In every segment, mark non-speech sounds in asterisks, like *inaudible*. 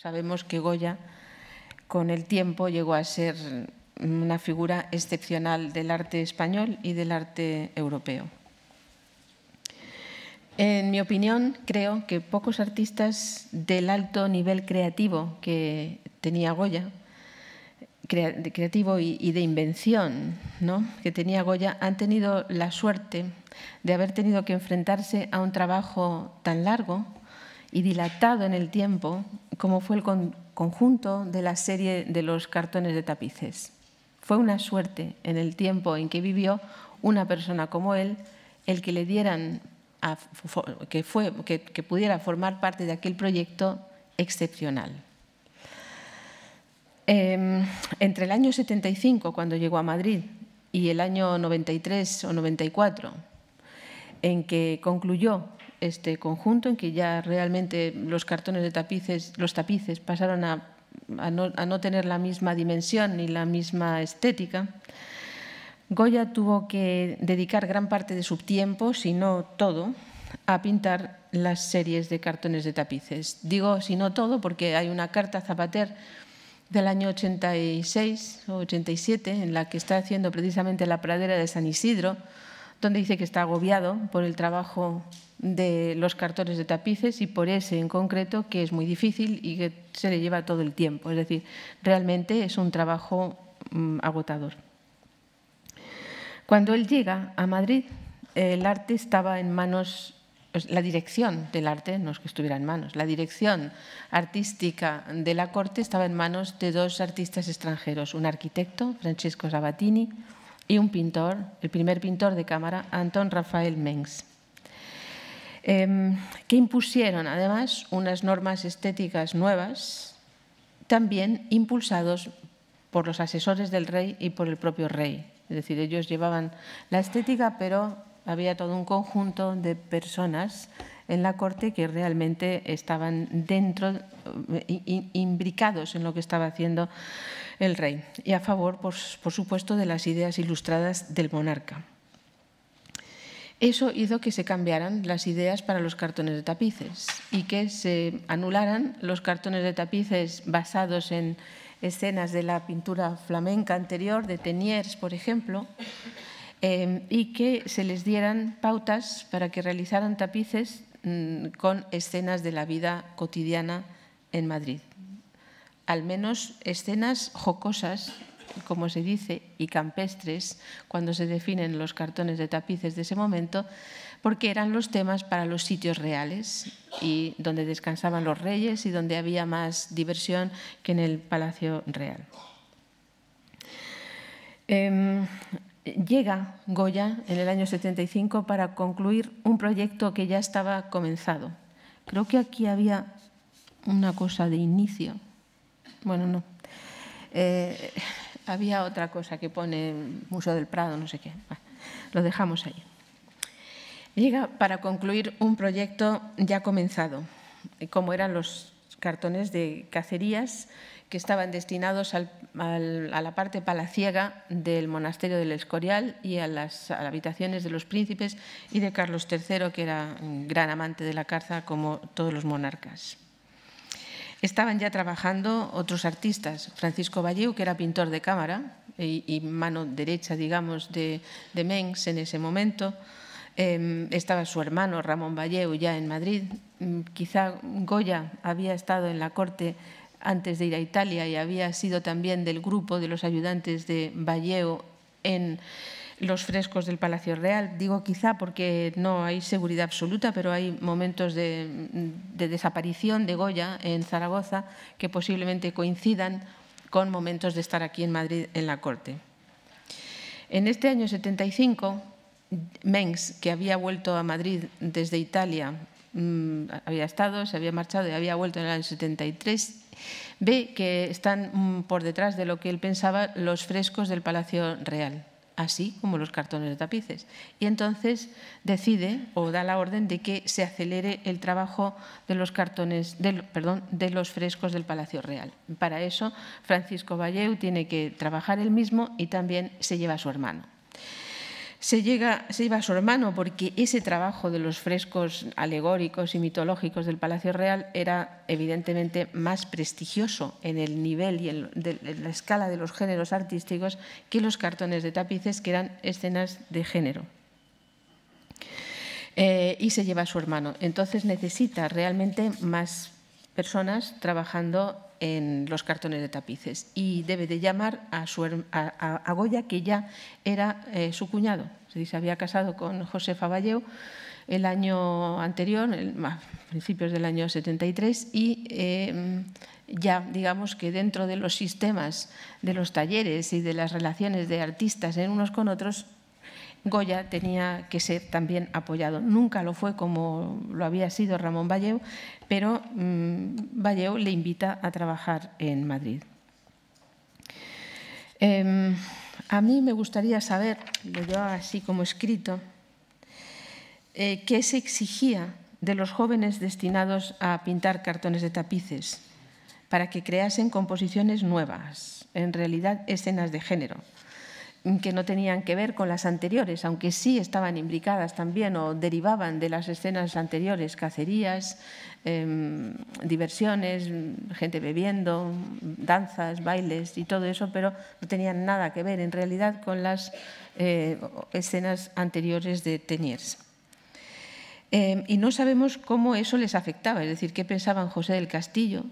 Sabemos que Goya, con el tiempo, llegó a ser una figura excepcional del arte español y del arte europeo. En mi opinión, creo que pocos artistas del alto nivel creativo que tenía Goya, creativo y de invención ¿no? que tenía Goya, han tenido la suerte de haber tenido que enfrentarse a un trabajo tan largo y dilatado en el tiempo, como fue el conjunto de la serie de los cartones de tapices. Fue una suerte en el tiempo en que vivió una persona como él el que le dieran que, pudiera formar parte de aquel proyecto excepcional. Em, entre el año 75, cuando llegó a Madrid, y el año 93 o 94, en que concluyó este conjunto en que ya realmente los cartones de tapices, los tapices pasaron a, no, no tener la misma dimensión ni la misma estética. Goya tuvo que dedicar gran parte de su tiempo, si no todo, a pintar las series de cartones de tapices. Digo si no todo porque hay una carta a Zapater del año 86 o 87 en la que está haciendo precisamente la pradera de San Isidro, donde dice que está agobiado por el trabajo de los cartones de tapices y por ese en concreto que es muy difícil y que se le lleva todo el tiempo. Es decir, realmente es un trabajo mm, agotador. Cuando él llega a Madrid, el arte estaba en manos, pues, la dirección del arte, no es que estuviera en manos, la dirección artística de la corte estaba en manos de dos artistas extranjeros, un arquitecto, Francesco Sabatini, y un pintor, el primer pintor de cámara, Anton Rafael Mengs, em, que impusieron además unas normas estéticas nuevas, también impulsados por los asesores del rey y por el propio rey. Es decir, ellos llevaban la estética, pero había todo un conjunto de personas en la Corte que realmente estaban dentro, eh, imbricados en lo que estaba haciendo el rey y a favor, por, supuesto, de las ideas ilustradas del monarca. Eso hizo que se cambiaran las ideas para los cartones de tapices y que se anularan los cartones de tapices basados en escenas de la pintura flamenca anterior, de Teniers, por ejemplo, eh, y que se les dieran pautas para que realizaran tapices Mm, con escenas de la vida cotidiana en Madrid. Al menos escenas jocosas, como se dice, y campestres, cuando se definen los cartones de tapices de ese momento, porque eran los temas para los sitios reales y donde descansaban los reyes y donde había más diversión que en el Palacio Real. Em, Llega Goya en el año 75 para concluir un proyecto que ya estaba comenzado. Creo que aquí había una cosa de inicio. Bueno, no. Eh, había otra cosa que pone Museo del Prado, no sé qué. lo dejamos ahí. Llega para concluir un proyecto ya comenzado, como eran los cartones de cacerías que estaban destinados a la parte palaciega del monasterio del Escorial y a las, habitaciones de los príncipes y de Carlos III, que era un gran amante de la caza como todos los monarcas. Estaban ya trabajando otros artistas, Francisco Valleu, que era pintor de cámara y, mano derecha, digamos, de, de Mengs en ese momento, em, estaba su hermano Ramón Valleu ya en Madrid. Mm, quizá Goya había estado en la corte antes de ir a Italia y había sido también del grupo de los ayudantes de Valleo en los frescos del Palacio Real. Digo quizá porque no hay seguridad absoluta, pero hay momentos de, de desaparición de Goya en Zaragoza que posiblemente coincidan con momentos de estar aquí en Madrid en la corte. En este año 75, Mengs, que había vuelto a Madrid desde Italia Mm, había estado, se había marchado y había vuelto en el año 73, ve que están mm, por detrás de lo que él pensaba los frescos del Palacio Real así como los cartones de tapices. Y entonces decide o da la orden de que se acelere el trabajo de los cartones, de, perdón, de los frescos del Palacio Real. Para eso, Francisco Valleu tiene que trabajar él mismo y también se lleva a su hermano se, lleva a su hermano porque ese trabajo de los frescos alegóricos y mitológicos del Palacio Real era evidentemente más prestigioso en el nivel y en, la escala de los géneros artísticos que los cartones de tapices que eran escenas de género. Eh, y se lleva a su hermano. Entonces necesita realmente más personas trabajando en los cartones de tapices y debe de llamar a, su, a, Goya, que ya era eh, su cuñado. Se había casado con José Faballeu el año anterior, principios del año 73, y em, ya digamos que dentro de los sistemas de los talleres y de las relaciones de artistas en unos con otros Goya tenía que ser también apoyado. Nunca lo fue como lo había sido Ramón Valleu, pero Valleu mm, le invita a trabajar en Madrid. Em, a mí me gustaría saber, lo así como escrito, eh, qué se exigía de los jóvenes destinados a pintar cartones de tapices para que creasen composiciones nuevas, en realidad escenas de género que no tenían que ver con las anteriores, aunque sí estaban implicadas también o derivaban de las escenas anteriores, cacerías, em, diversiones, gente bebiendo, danzas, bailes y todo eso, pero no tenían nada que ver en realidad con las eh, escenas anteriores de Teniers. Em, y no sabemos cómo eso les afectaba, es decir, qué pensaban José del Castillo,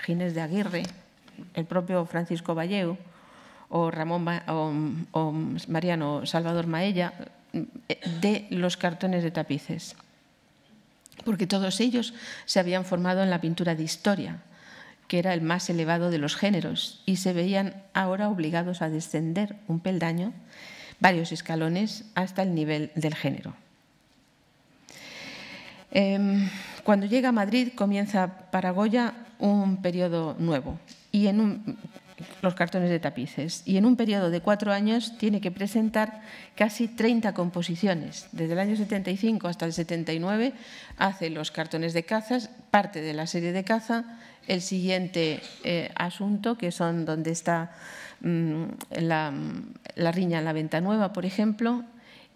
Ginés de Aguirre, el propio Francisco Valleu, o, Ramón, o, Mariano Salvador Maella eh, de los cartones de tapices, porque todos ellos se habían formado en la pintura de historia, que era el más elevado de los géneros, y se veían ahora obligados a descender un peldaño, varios escalones, hasta el nivel del género. Em, cuando llega a Madrid comienza para Goya un periodo nuevo y en un, los cartones de tapices y en un periodo de cuatro años tiene que presentar casi 30 composiciones. Desde el año 75 hasta el 79 hace los cartones de cazas, parte de la serie de caza, el siguiente eh, asunto que son donde está mm, la, riña en la venta nueva, por ejemplo,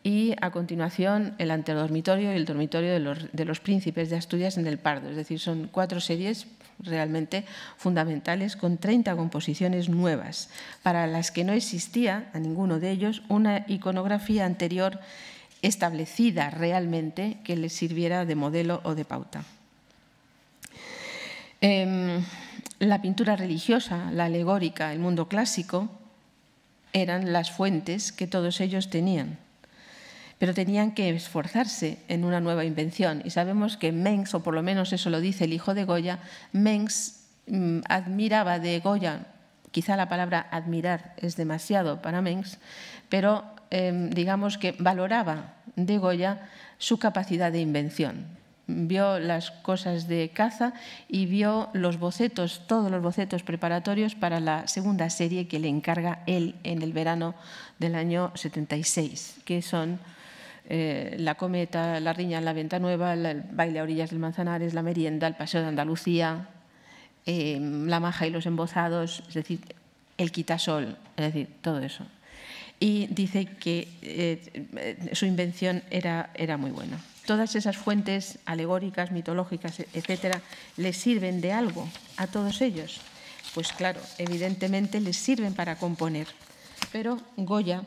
y a continuación el antedormitorio y el dormitorio de los príncipes de Asturias en el Pardo. Es decir, son cuatro series realmente fundamentales con 30 composiciones nuevas, para las que no existía a ninguno de ellos una iconografía anterior establecida realmente que les sirviera de modelo o de pauta. Em, la pintura religiosa, la alegórica, el mundo clásico, eran las fuentes que todos ellos tenían pero tenían que esforzarse en una nueva invención. Y sabemos que Mengs, o por lo menos eso lo dice el hijo de Goya, Mengs mm, admiraba de Goya, quizá la palabra admirar es demasiado para Mengs, pero em, digamos que valoraba de Goya su capacidad de invención vio las cosas de caza y vio los bocetos, todos los bocetos preparatorios para la segunda serie que le encarga él en el verano del año 76, que son eh, la cometa, la riña en la venta nueva, el baile a orillas del Manzanares, la merienda, el paseo de Andalucía, em, la maja y los embozados, es decir, el quitasol, es decir, todo eso. Y dice que eh, su invención era, era muy buena. Todas esas fuentes alegóricas, mitológicas, e, etcétera, les sirven de algo a todos ellos. Pues claro, evidentemente les sirven para componer. Pero Goya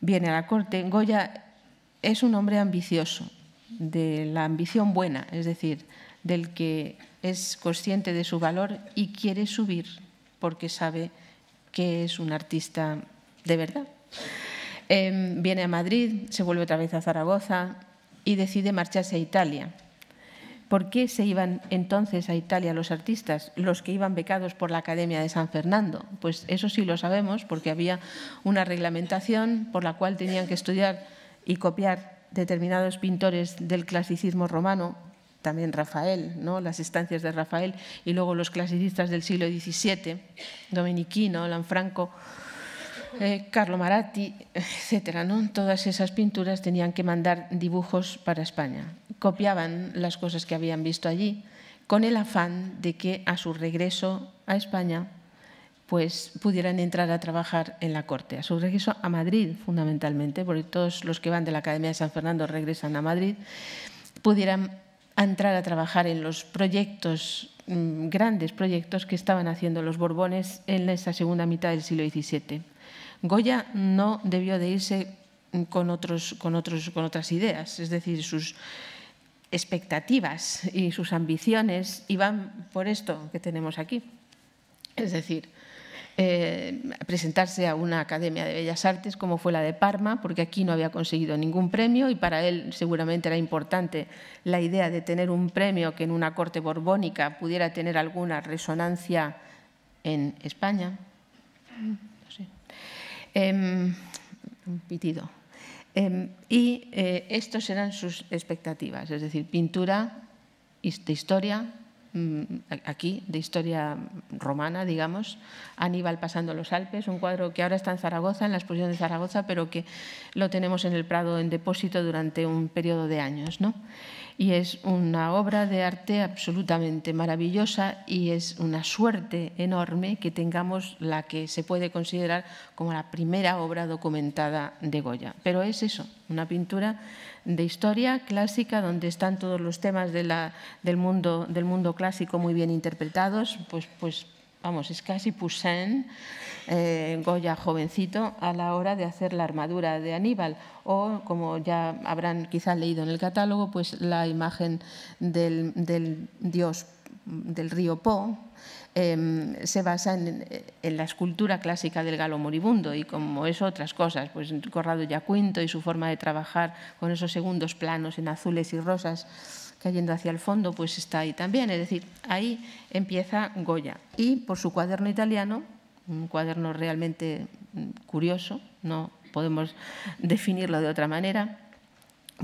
viene a la corte. Goya es un hombre ambicioso, de la ambición buena, es decir, del que es consciente de su valor y quiere subir porque sabe que es un artista de verdad. Em, viene a Madrid, se vuelve otra vez a Zaragoza y decide marcharse a Italia ¿Por qué se iban entonces a Italia los artistas, los que iban becados por la Academia de San Fernando? Pues eso sí lo sabemos porque había una reglamentación por la cual tenían que estudiar y copiar determinados pintores del clasicismo romano, también Rafael, ¿no? las estancias de Rafael, y luego los clasicistas del siglo XVII, Domenichino, Lanfranco, eh, Carlo Maratti, etc. ¿no? Todas esas pinturas tenían que mandar dibujos para España copiaban las cosas que habían visto allí, con el afán de que a su regreso a España pues pudieran entrar a trabajar en la corte. A su regreso a Madrid, fundamentalmente, porque todos los que van de la Academia de San Fernando regresan a Madrid, pudieran entrar a trabajar en los proyectos, mm, grandes proyectos que estaban haciendo los Borbones en esa segunda mitad del siglo XVII. Goya no debió de irse con, otros, con, otros, con otras ideas, es decir, sus, expectativas y sus ambiciones y van por esto que tenemos aquí. Es decir, eh, presentarse a una academia de bellas artes como fue la de Parma, porque aquí no había conseguido ningún premio y para él seguramente era importante la idea de tener un premio que en una corte borbónica pudiera tener alguna resonancia en España. Em, un pitido. Em, y eh, estas eran sus expectativas, es decir, pintura de historia, mm, aquí, de historia romana, digamos, Aníbal pasando los Alpes, un cuadro que ahora está en Zaragoza, en la exposición de Zaragoza, pero que lo tenemos en el Prado en depósito durante un periodo de años. ¿no? y es una obra de arte absolutamente maravillosa y es una suerte enorme que tengamos la que se puede considerar como la primera obra documentada de Goya. Pero es eso, una pintura de historia clásica donde están todos los temas del, mundo, del mundo clásico muy bien interpretados, pues, pues vamos, es casi Poussin, eh, Goya jovencito, a la hora de hacer la armadura de Aníbal. O, como ya habrán quizás leído en el catálogo, pues la imagen del, dios del río Po, em, se basa en, la escultura clásica del galo moribundo y como es otras cosas, pues Corrado Yacuinto y su forma de trabajar con esos segundos planos en azules y rosas cayendo hacia el fondo, pues está ahí también. Es decir, ahí empieza Goya. Y por su cuaderno italiano, un cuaderno realmente curioso, no podemos definirlo de otra manera,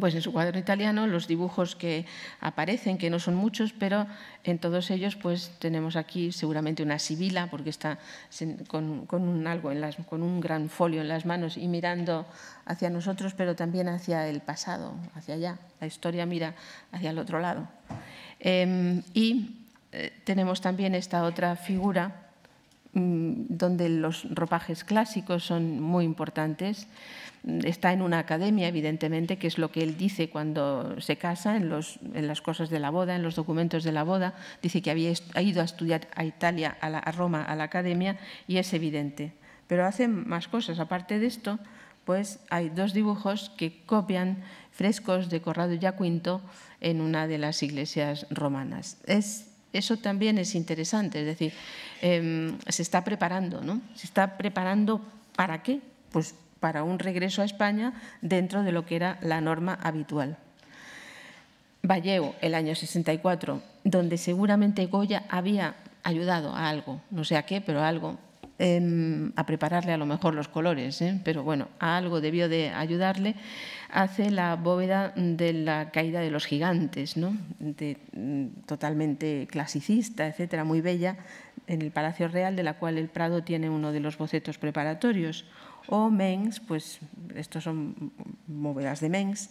pues en su cuadro italiano, los dibujos que aparecen, que no son muchos, pero en todos ellos pues tenemos aquí seguramente una sibila, porque está con, un, algo con un gran folio en las manos y mirando hacia nosotros, pero también hacia el pasado, hacia allá. La historia mira hacia el otro lado. Em, y eh, tenemos también esta otra figura mm, donde los ropajes clásicos son muy importantes está en una academia, evidentemente, que es lo que él dice cuando se casa, en, los, en las cosas de la boda, en los documentos de la boda. Dice que había ha ido a estudiar a Italia, a, Roma, a la academia, y es evidente. Pero hace más cosas. Aparte de esto, pues hay dos dibujos que copian frescos de Corrado Jacinto en una de las iglesias romanas. Es, eso también es interesante, es decir, em, se está preparando, ¿no? Se está preparando para qué? Pues para un regreso a España dentro de lo que era la norma habitual. Vallejo, el año 64, donde seguramente Goya había ayudado a algo, no sé a qué, pero a algo, em, a prepararle a lo mejor los colores, ¿eh? pero bueno, a algo debió de ayudarle, hace la bóveda de la caída de los gigantes, mm, totalmente clasicista, etcétera, muy bella, en el Palacio Real, de la cual el Prado tiene uno de los bocetos preparatorios o Mengs, pues estos son bóvedas de Mengs.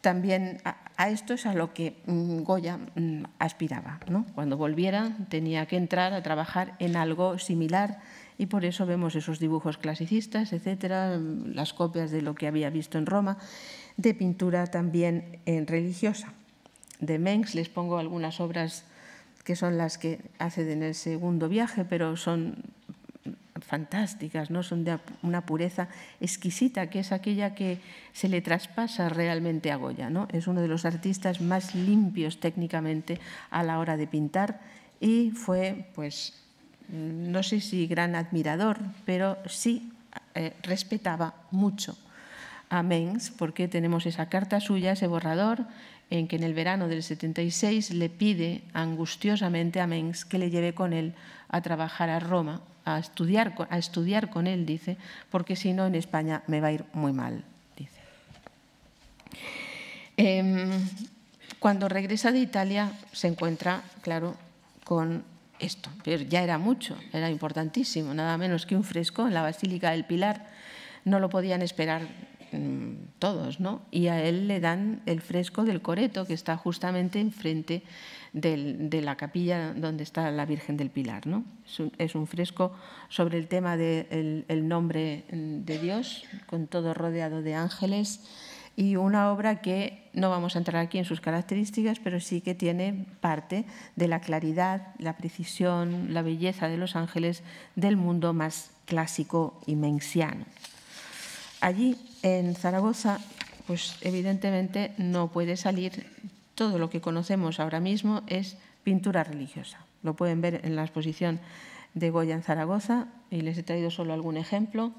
También a, esto es a lo que mm, Goya mm, aspiraba. ¿no? Cuando volviera tenía que entrar a trabajar en algo similar y por eso vemos esos dibujos clasicistas, etcétera, las copias de lo que había visto en Roma, de pintura también en eh, religiosa. De Mengs les pongo algunas obras que son las que hace en el segundo viaje, pero son fantásticas, ¿no? son de una pureza exquisita, que es aquella que se le traspasa realmente a Goya. ¿no? Es uno de los artistas más limpios técnicamente a la hora de pintar y fue, pues, no sé si gran admirador, pero sí eh, respetaba mucho a Mengs, porque tenemos esa carta suya, ese borrador, en que en el verano del 76 le pide angustiosamente a Mengs que le lleve con él a trabajar a Roma, a estudiar, con él, dice, porque si no en España me va a ir muy mal, dice. Em, cuando regresa de Italia se encuentra, claro, con esto, pero ya era mucho, era importantísimo, nada menos que un fresco en la Basílica del Pilar. No lo podían esperar todos, ¿no? Y a él le dan el fresco del Coreto, que está justamente enfrente de la capilla donde está la Virgen del Pilar, ¿no? Es un, fresco sobre el tema del nombre de Dios, con todo rodeado de ángeles, y una obra que no vamos a entrar aquí en sus características, pero sí que tiene parte de la claridad, la precisión, la belleza de los ángeles del mundo más clásico y mensiano. Allí, en Zaragoza, pues evidentemente no puede salir todo lo que conocemos ahora mismo es pintura religiosa. Lo pueden ver en la exposición de Goya en Zaragoza y les he traído solo algún ejemplo.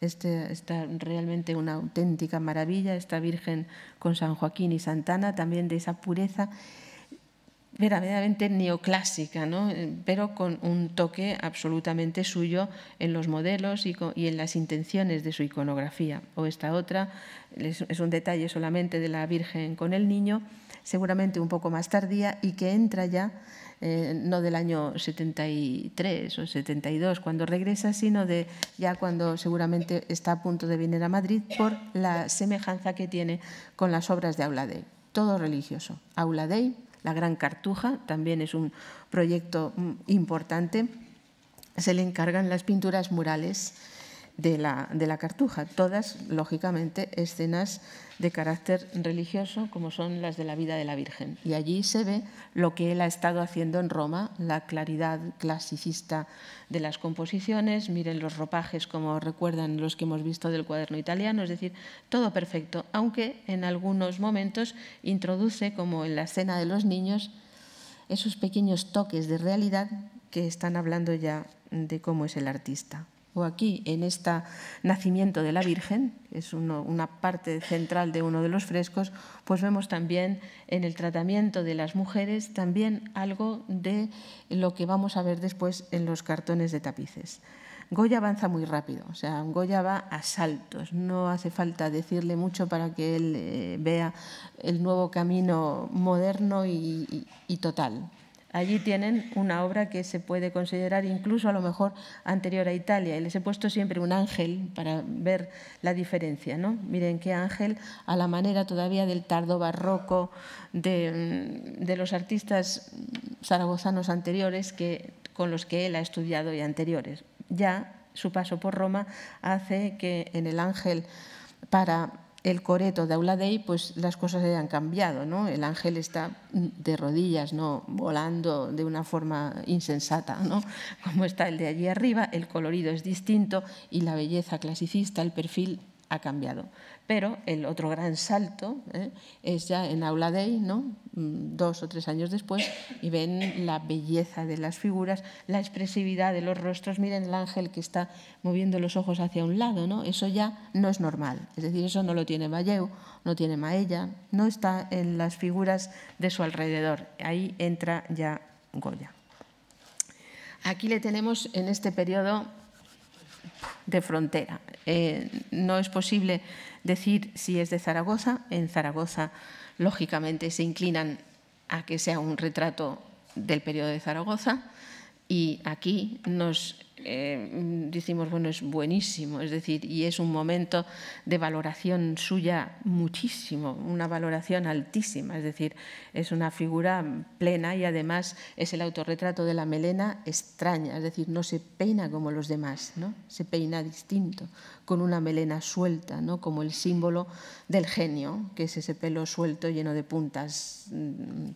Este, está realmente una auténtica maravilla, esta Virgen con San Joaquín y Santana, también de esa pureza verdaderamente neoclásica, pero con un toque absolutamente suyo en los modelos y, en las intenciones de su iconografía. O esta otra, es un detalle solamente de la Virgen con el niño, seguramente un poco más tardía y que entra ya, eh, no del año 73 o 72 cuando regresa, sino de ya cuando seguramente está a punto de venir a Madrid por la semejanza que tiene con las obras de Auladei, Todo religioso. Auladey la Gran Cartuja también es un proyecto importante. Se le encargan las pinturas murales de la, de la Cartuja, todas, lógicamente, escenas de carácter religioso, como son las de la vida de la Virgen. Y allí se ve lo que él ha estado haciendo en Roma, la claridad clasicista de las composiciones, miren los ropajes, como recuerdan los que hemos visto del cuaderno italiano, es decir, todo perfecto, aunque en algunos momentos introduce, como en la escena de los niños, esos pequeños toques de realidad que están hablando ya de cómo es el artista o aquí en este nacimiento de la Virgen, que es una parte central de uno de los frescos, pues vemos también en el tratamiento de las mujeres también algo de lo que vamos a ver después en los cartones de tapices. Goya avanza muy rápido, o sea, Goya va a saltos, no hace falta decirle mucho para que él eh, vea el nuevo camino moderno y total. Allí tienen una obra que se puede considerar incluso a lo mejor anterior a Italia. Y les he puesto siempre un ángel para ver la diferencia. ¿no? Miren qué ángel, a la manera todavía del tardo barroco, de, mm, los artistas zaragozanos anteriores que, con los que él ha estudiado y anteriores. Ya su paso por Roma hace que en el ángel para el coreto de Auladei, pues las cosas hayan cambiado, ¿no? El ángel está de rodillas, ¿no? Volando de una forma insensata, ¿no? Como está el de allí arriba, el colorido es distinto y la belleza clasicista, el perfil ha cambiado. Pero el otro gran salto ¿eh? es ya en Aula Day, ¿no? Mm, dos o tres años después, y ven la belleza de las figuras, la expresividad de los rostros. Miren el ángel que está moviendo los ojos hacia un lado, ¿no? eso ya no es normal. Es decir, eso no lo tiene Valleu, no tiene Maella, no está en las figuras de su alrededor. Ahí entra ya Goya. Aquí le tenemos en este periodo de frontera. Eh, no es posible decir si es de Zaragoza. En Zaragoza, lógicamente, se inclinan a que sea un retrato del periodo de Zaragoza y aquí nos eh, decimos, bueno, es buenísimo, es decir, y es un momento de valoración suya muchísimo, una valoración altísima, es decir, es una figura plena y además es el autorretrato de la melena extraña, es decir, no se peina como los demás, ¿no? se peina distinto, con una melena suelta, ¿no? como el símbolo del genio, que es ese pelo suelto lleno de puntas. Mm,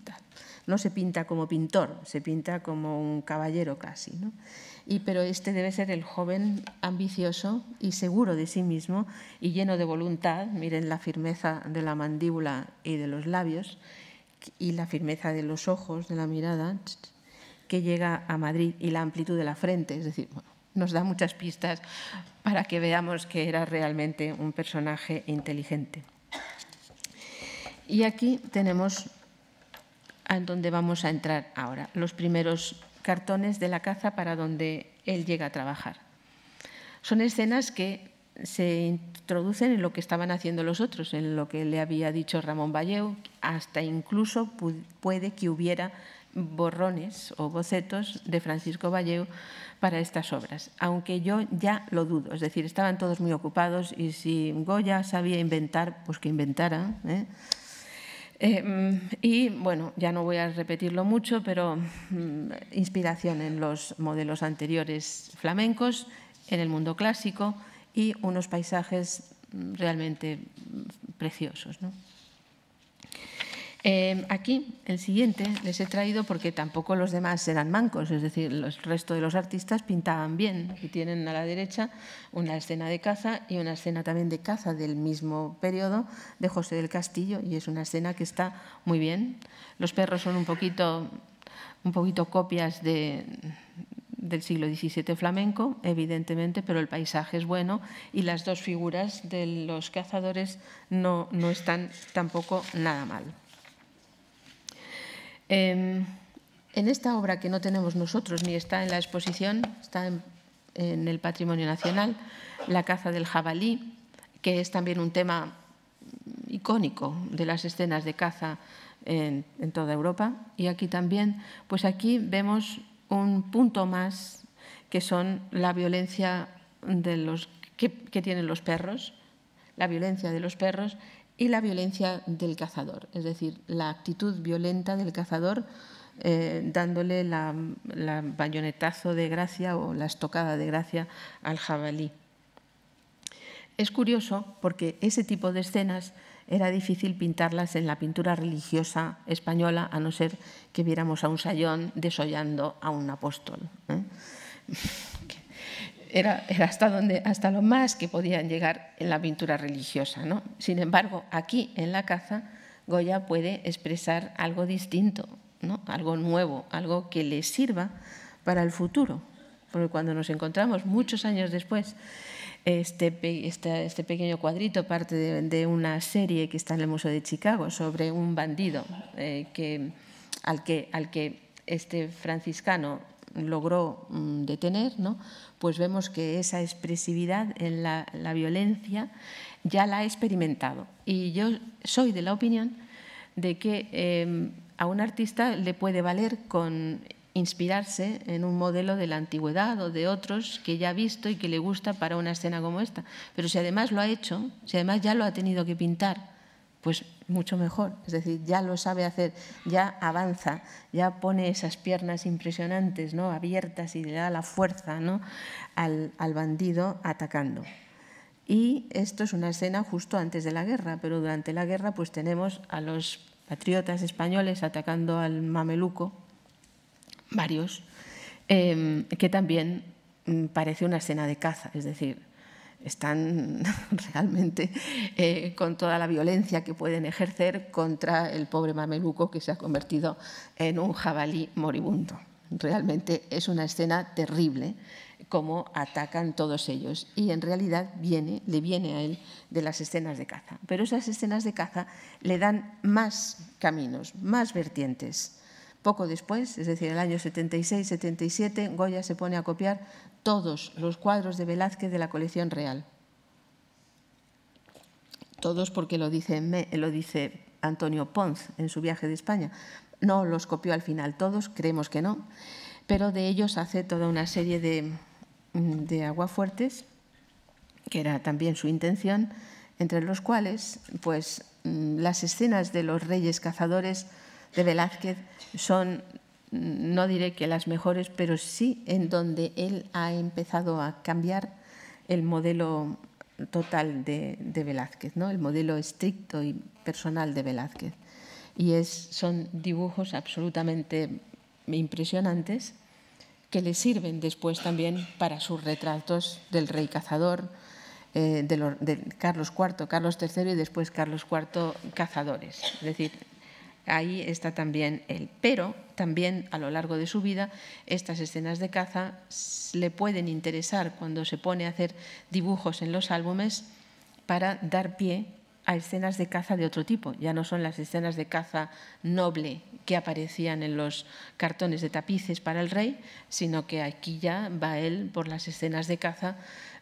no se pinta como pintor, se pinta como un caballero casi. ¿no? y, pero este debe ser el joven ambicioso y seguro de sí mismo y lleno de voluntad, miren la firmeza de la mandíbula y de los labios y la firmeza de los ojos, de la mirada, que llega a Madrid y la amplitud de la frente, es decir, nos da muchas pistas para que veamos que era realmente un personaje inteligente. Y aquí tenemos en donde vamos a entrar ahora, los primeros cartones de la caza para donde él llega a trabajar. Son escenas que se introducen en lo que estaban haciendo los otros, en lo que le había dicho Ramón Valleu, hasta incluso puede que hubiera borrones o bocetos de Francisco Valleu para estas obras, aunque yo ya lo dudo, es decir, estaban todos muy ocupados y si Goya sabía inventar, pues que inventara. ¿eh? Em, y bueno, ya no voy a repetirlo mucho, pero mm, inspiración en los modelos anteriores flamencos, en el mundo clásico y unos paisajes mm, realmente mm, preciosos. ¿no? Em, aquí, el siguiente, les he traído porque tampoco los demás eran mancos, es decir, los resto de los artistas pintaban bien. Y tienen a la derecha una escena de caza y una escena también de caza del mismo periodo de José del Castillo, y es una escena que está muy bien. Los perros son un poquito, copias del siglo XVII flamenco, evidentemente, pero el paisaje es bueno y las dos figuras de los cazadores no están tampoco nada mal. Em, en esta obra que no tenemos nosotros ni está en la exposición, está en, el Patrimonio Nacional, La caza del jabalí, que es también un tema icónico de las escenas de caza en, toda Europa y aquí también, pues aquí vemos un punto más que son la violencia de los, que tienen los perros, la violencia de los perros y la violencia del cazador, es decir, la actitud violenta del cazador eh, dándole la, bayonetazo de gracia o la estocada de gracia al jabalí. Es curioso porque ese tipo de escenas era difícil pintarlas en la pintura religiosa española, a no ser que viéramos a un sayón desollando a un apóstol. ¿eh? era, hasta, donde, hasta lo más que podían llegar en la pintura religiosa. ¿no? Sin embargo, aquí en la caza, Goya puede expresar algo distinto, ¿no? algo nuevo, algo que le sirva para el futuro. Porque cuando nos encontramos muchos años después, este, este, este, pequeño cuadrito parte de, una serie que está en el Museo de Chicago sobre un bandido eh, que, al, que, al que este franciscano logró mm, detener, ¿no? pues vemos que esa expresividad en la, violencia ya la ha experimentado. Y yo soy de la opinión de que em, a un artista le puede valer con inspirarse en un modelo de la antigüedad o de otros que ya ha visto y que le gusta para una escena como esta. Pero si además lo ha hecho, si además ya lo ha tenido que pintar, pues mucho mejor. Es decir, ya lo sabe hacer, ya avanza, ya pone esas piernas impresionantes, ¿no? abiertas y le da la fuerza ¿no? al, bandido atacando. Y esto es una escena justo antes de la guerra, pero durante la guerra pues tenemos a los patriotas españoles atacando al mameluco, varios, em, que también mm, parece una escena de caza, es decir, están *laughs* realmente eh, con toda la violencia que pueden ejercer contra el pobre mameluco que se ha convertido en un jabalí moribundo. Realmente es una escena terrible cómo atacan todos ellos. Y en realidad viene, le viene a él de las escenas de caza. Pero esas escenas de caza le dan más caminos, más vertientes. Poco después, es decir, en el año 76-77, Goya se pone a copiar todos los cuadros de Velázquez de la colección real. Todos porque lo dice, eh, lo dice Antonio Ponz en su viaje de España. No los copió al final todos, creemos que no, pero de ellos hace toda una serie de, mm, de aguafuertes, que era también su intención, entre los cuales pues, mm, las escenas de los reyes cazadores de Velázquez son no diré que las mejores, pero sí en donde él ha empezado a cambiar el modelo total de, Velázquez, ¿no? el modelo estricto y personal de Velázquez. Y es, son dibujos absolutamente impresionantes que le sirven después también para sus retratos del rey cazador, eh, de, de Carlos IV, Carlos III y después Carlos IV cazadores. Es decir, Ahí está también el pero, también a lo largo de su vida estas escenas de caza le pueden interesar cuando se pone a hacer dibujos en los álbumes para dar pie a escenas de caza de otro tipo. Ya no son las escenas de caza noble que aparecían en los cartones de tapices para el rey, sino que aquí ya va él por las escenas de caza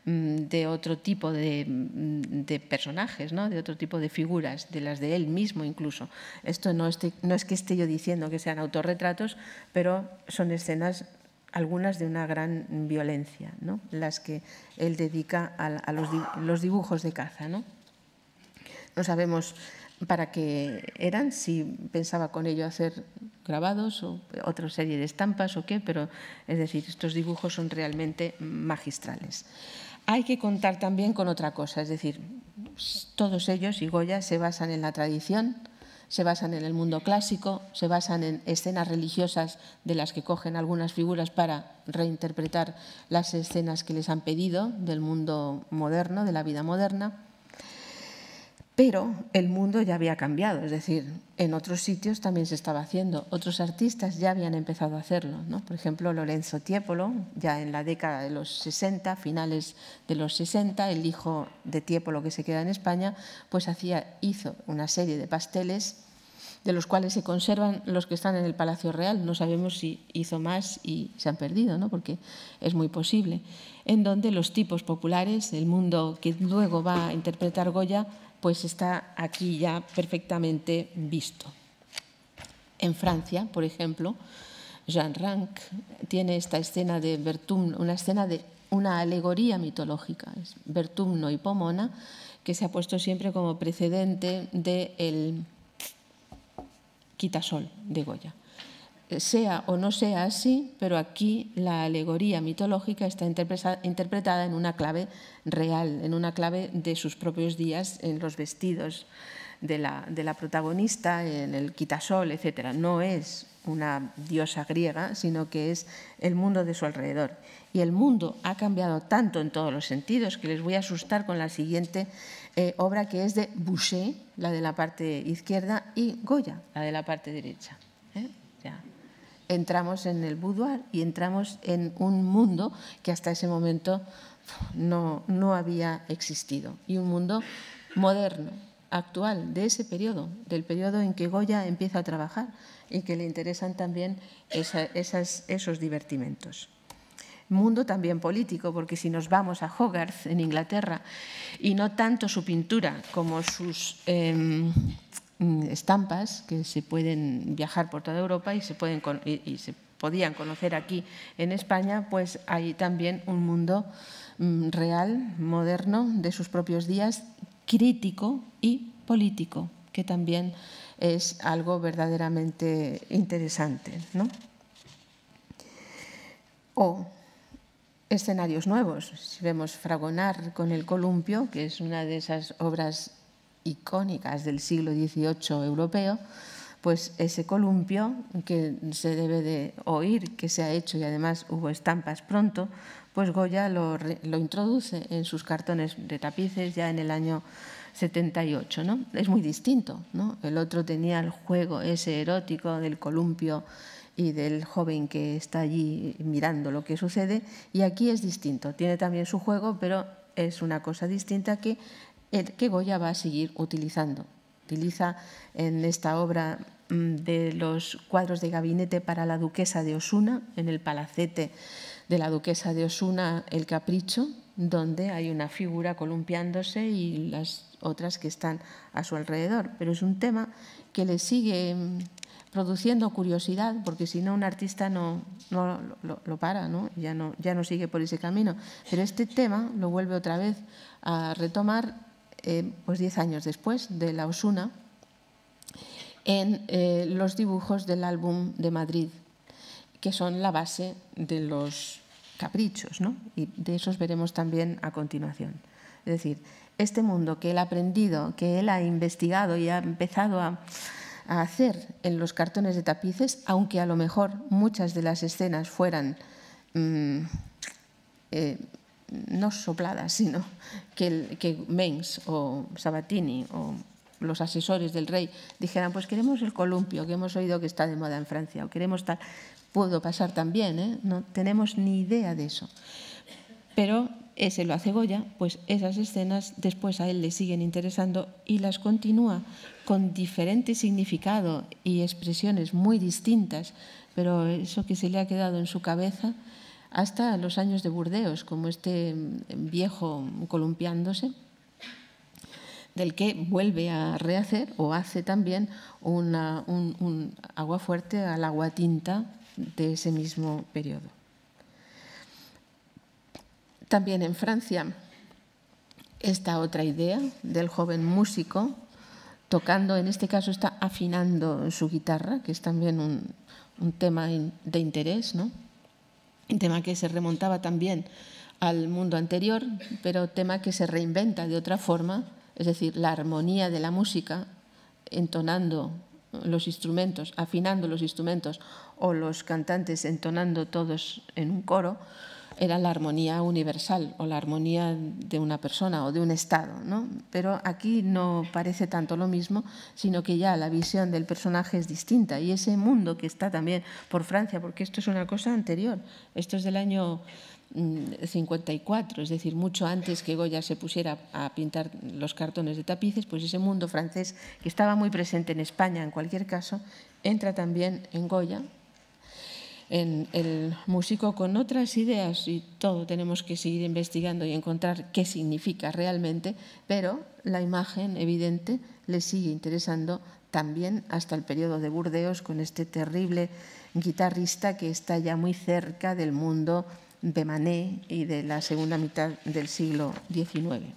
Mm, de otro tipo mm, de, personajes, ¿no? de otro tipo de figuras, de las de él mismo incluso. Esto no, es que esté yo diciendo que sean autorretratos, pero son escenas algunas de una gran violencia, ¿no? las que él dedica a, los, dibujos de caza. ¿no? no sabemos para qué eran, si pensaba con ello hacer grabados o otra serie de estampas o qué, pero es decir, estos dibujos son realmente magistrales hay que contar también con otra cosa, es decir, pues, todos ellos y Goya se basan en la tradición, se basan en el mundo clásico, se basan en escenas religiosas de las que cogen algunas figuras para reinterpretar las escenas que les han pedido del mundo moderno, de la vida moderna. Pero el mundo ya había cambiado, es decir, en otros sitios también se estaba haciendo, otros artistas ya habían empezado a hacerlo. Por ejemplo, Lorenzo Tiepolo, ya en la década de los 60, finales de los 60, el hijo de Tiepolo que se queda en España, pues hacía, hizo una serie de pasteles de los cuales se conservan los que están en el Palacio Real. No sabemos si hizo más y se han perdido, ¿no? porque es muy posible. En donde los tipos populares, el mundo que luego va a interpretar Goya, pues está aquí ya perfectamente visto. En Francia, por ejemplo, Jean Ranc tiene esta escena de Bertumno, una escena de una alegoría mitológica, es Bertumno y Pomona, que se ha puesto siempre como precedente del quitasol de Goya sea o no sea así, pero aquí la alegoría mitológica está interpretada en una clave real, en una clave de sus propios días, en los vestidos de la, protagonista, en el quitasol, etc. No es una diosa griega, sino que es el mundo de su alrededor. Y el mundo ha cambiado tanto en todos los sentidos que les voy a asustar con la siguiente eh, obra que es de Boucher, la de la parte izquierda, y Goya, la de la parte derecha. ¿eh? entramos en el boudoir y entramos en un mundo que hasta ese momento no, no había existido y un mundo moderno, actual, de ese periodo, del periodo en que Goya empieza a trabajar y que le interesan también esos divertimentos mundo también político, porque si nos vamos a Hogarth en Inglaterra, y no tanto su pintura como sus em, Mm, estampas que se pueden viajar por toda Europa y se, pueden, y, se podían conocer aquí en España, pues hay también un mundo mm, real, moderno, de sus propios días, crítico y político, que también es algo verdaderamente interesante. O escenarios nuevos. Si vemos Fragonar con el columpio, que es una de esas obras icónicas del siglo XVIII europeo, pues ese columpio que se debe de oír que se ha hecho y además hubo estampas pronto, pues Goya lo, introduce en sus cartones de tapices ya en el año 78. ¿no? Es muy distinto. ¿no? El otro tenía el juego ese erótico del columpio y del joven que está allí mirando lo que sucede, y aquí es distinto. Tiene también su juego, pero es una cosa distinta que eh, que Goya va a seguir utilizando. Utiliza en esta obra mm, de los cuadros de gabinete para la duquesa de Osuna, en el palacete de la duquesa de Osuna, El Capricho, donde hay una figura columpiándose y las otras que están a su alrededor. Pero es un tema que le sigue mm, produciendo curiosidad, porque si no un artista no, lo, lo, para, ¿no? Ya, no, ya no sigue por ese camino. Pero este tema lo vuelve otra vez a retomar eh, pues diez años después de La Osuna, en eh, los dibujos del álbum de Madrid, que son la base de los caprichos, ¿no? y de esos veremos también a continuación. Es decir, este mundo que él ha aprendido, que él ha investigado y ha empezado a, hacer en los cartones de tapices, aunque a lo mejor muchas de las escenas fueran... Mm, eh, no sopladas, sino que, Mengs o Sabatini o los asesores del rey dijeran, pues queremos el columpio, que hemos oído que está de moda en Francia, o queremos tal, puedo pasar también, ¿eh? no tenemos ni idea de eso. Pero ese lo hace Goya, pues esas escenas después a él le siguen interesando y las continúa con diferente significado y expresiones muy distintas, pero eso que se le ha quedado en su cabeza hasta los años de Burdeos, como este mm, viejo columpiándose, del que vuelve a rehacer o hace también un, agua fuerte al agua tinta de ese mismo periodo. También en Francia, esta otra idea del joven músico tocando, en este caso está afinando su guitarra, que es también un, un tema de interés, ¿no? un tema que se remontaba también al mundo anterior, pero tema que se reinventa de otra forma, es decir, la armonía de la música, entonando los instrumentos, afinando los instrumentos o los cantantes entonando todos en un coro, era la armonía universal o la armonía de una persona o de un Estado. ¿no? Pero aquí no parece tanto lo mismo, sino que ya la visión del personaje es distinta y ese mundo que está también por Francia, porque esto es una cosa anterior, esto es del año 54, mm, es decir, mucho antes que Goya se pusiera a pintar los cartones de tapices, pues ese mundo francés que estaba muy presente en España en cualquier caso, entra también en Goya en el músico con otras ideas y todo tenemos que seguir investigando y encontrar qué significa realmente, pero la imagen evidente le sigue interesando también hasta el periodo de Burdeos con este terrible guitarrista que está ya muy cerca del mundo de Manet y de la segunda mitad del siglo XIX.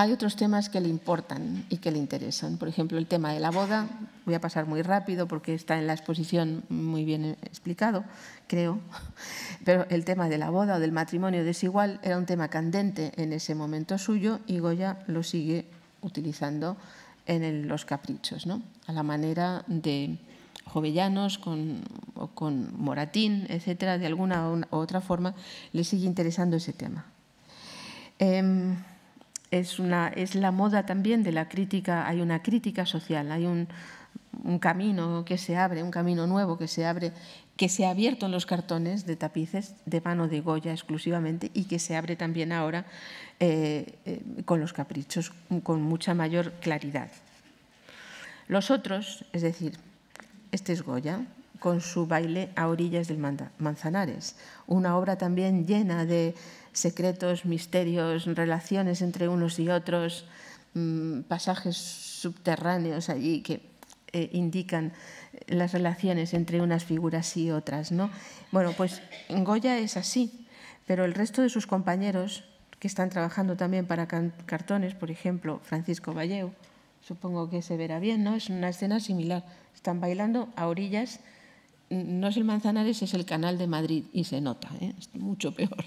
Hay otros temas que le importan y que le interesan. Por ejemplo, el tema de la boda. Voy a pasar muy rápido porque está en la exposición muy bien explicado, creo. *laughs* Pero el tema de la boda o del matrimonio desigual era un tema candente en ese momento suyo y Goya lo sigue utilizando en los caprichos, a la manera de Jovellanos con, con Moratín, etcétera, de alguna u otra forma, le sigue interesando ese tema. Em, es, una, es la moda también de la crítica, hay una crítica social, hay un, camino que se abre, un camino nuevo que se abre, que se ha abierto en los cartones de tapices de mano de Goya exclusivamente y que se abre también ahora eh, eh, con los caprichos con mucha mayor claridad. Los otros, es decir, este es Goya, con su baile a orillas del Manzanares, una obra también llena de secretos, misterios, relaciones entre unos y otros, mm, pasajes subterráneos allí que eh, indican las relaciones entre unas figuras y otras. Bueno, pues Goya es así, pero el resto de sus compañeros, que están trabajando también para cartones, por ejemplo, Francisco Valleu, supongo que se verá bien, ¿no? Es una escena similar. Están bailando a orillas no es el Manzanares, es el Canal de Madrid y se nota, ¿eh? es mucho peor.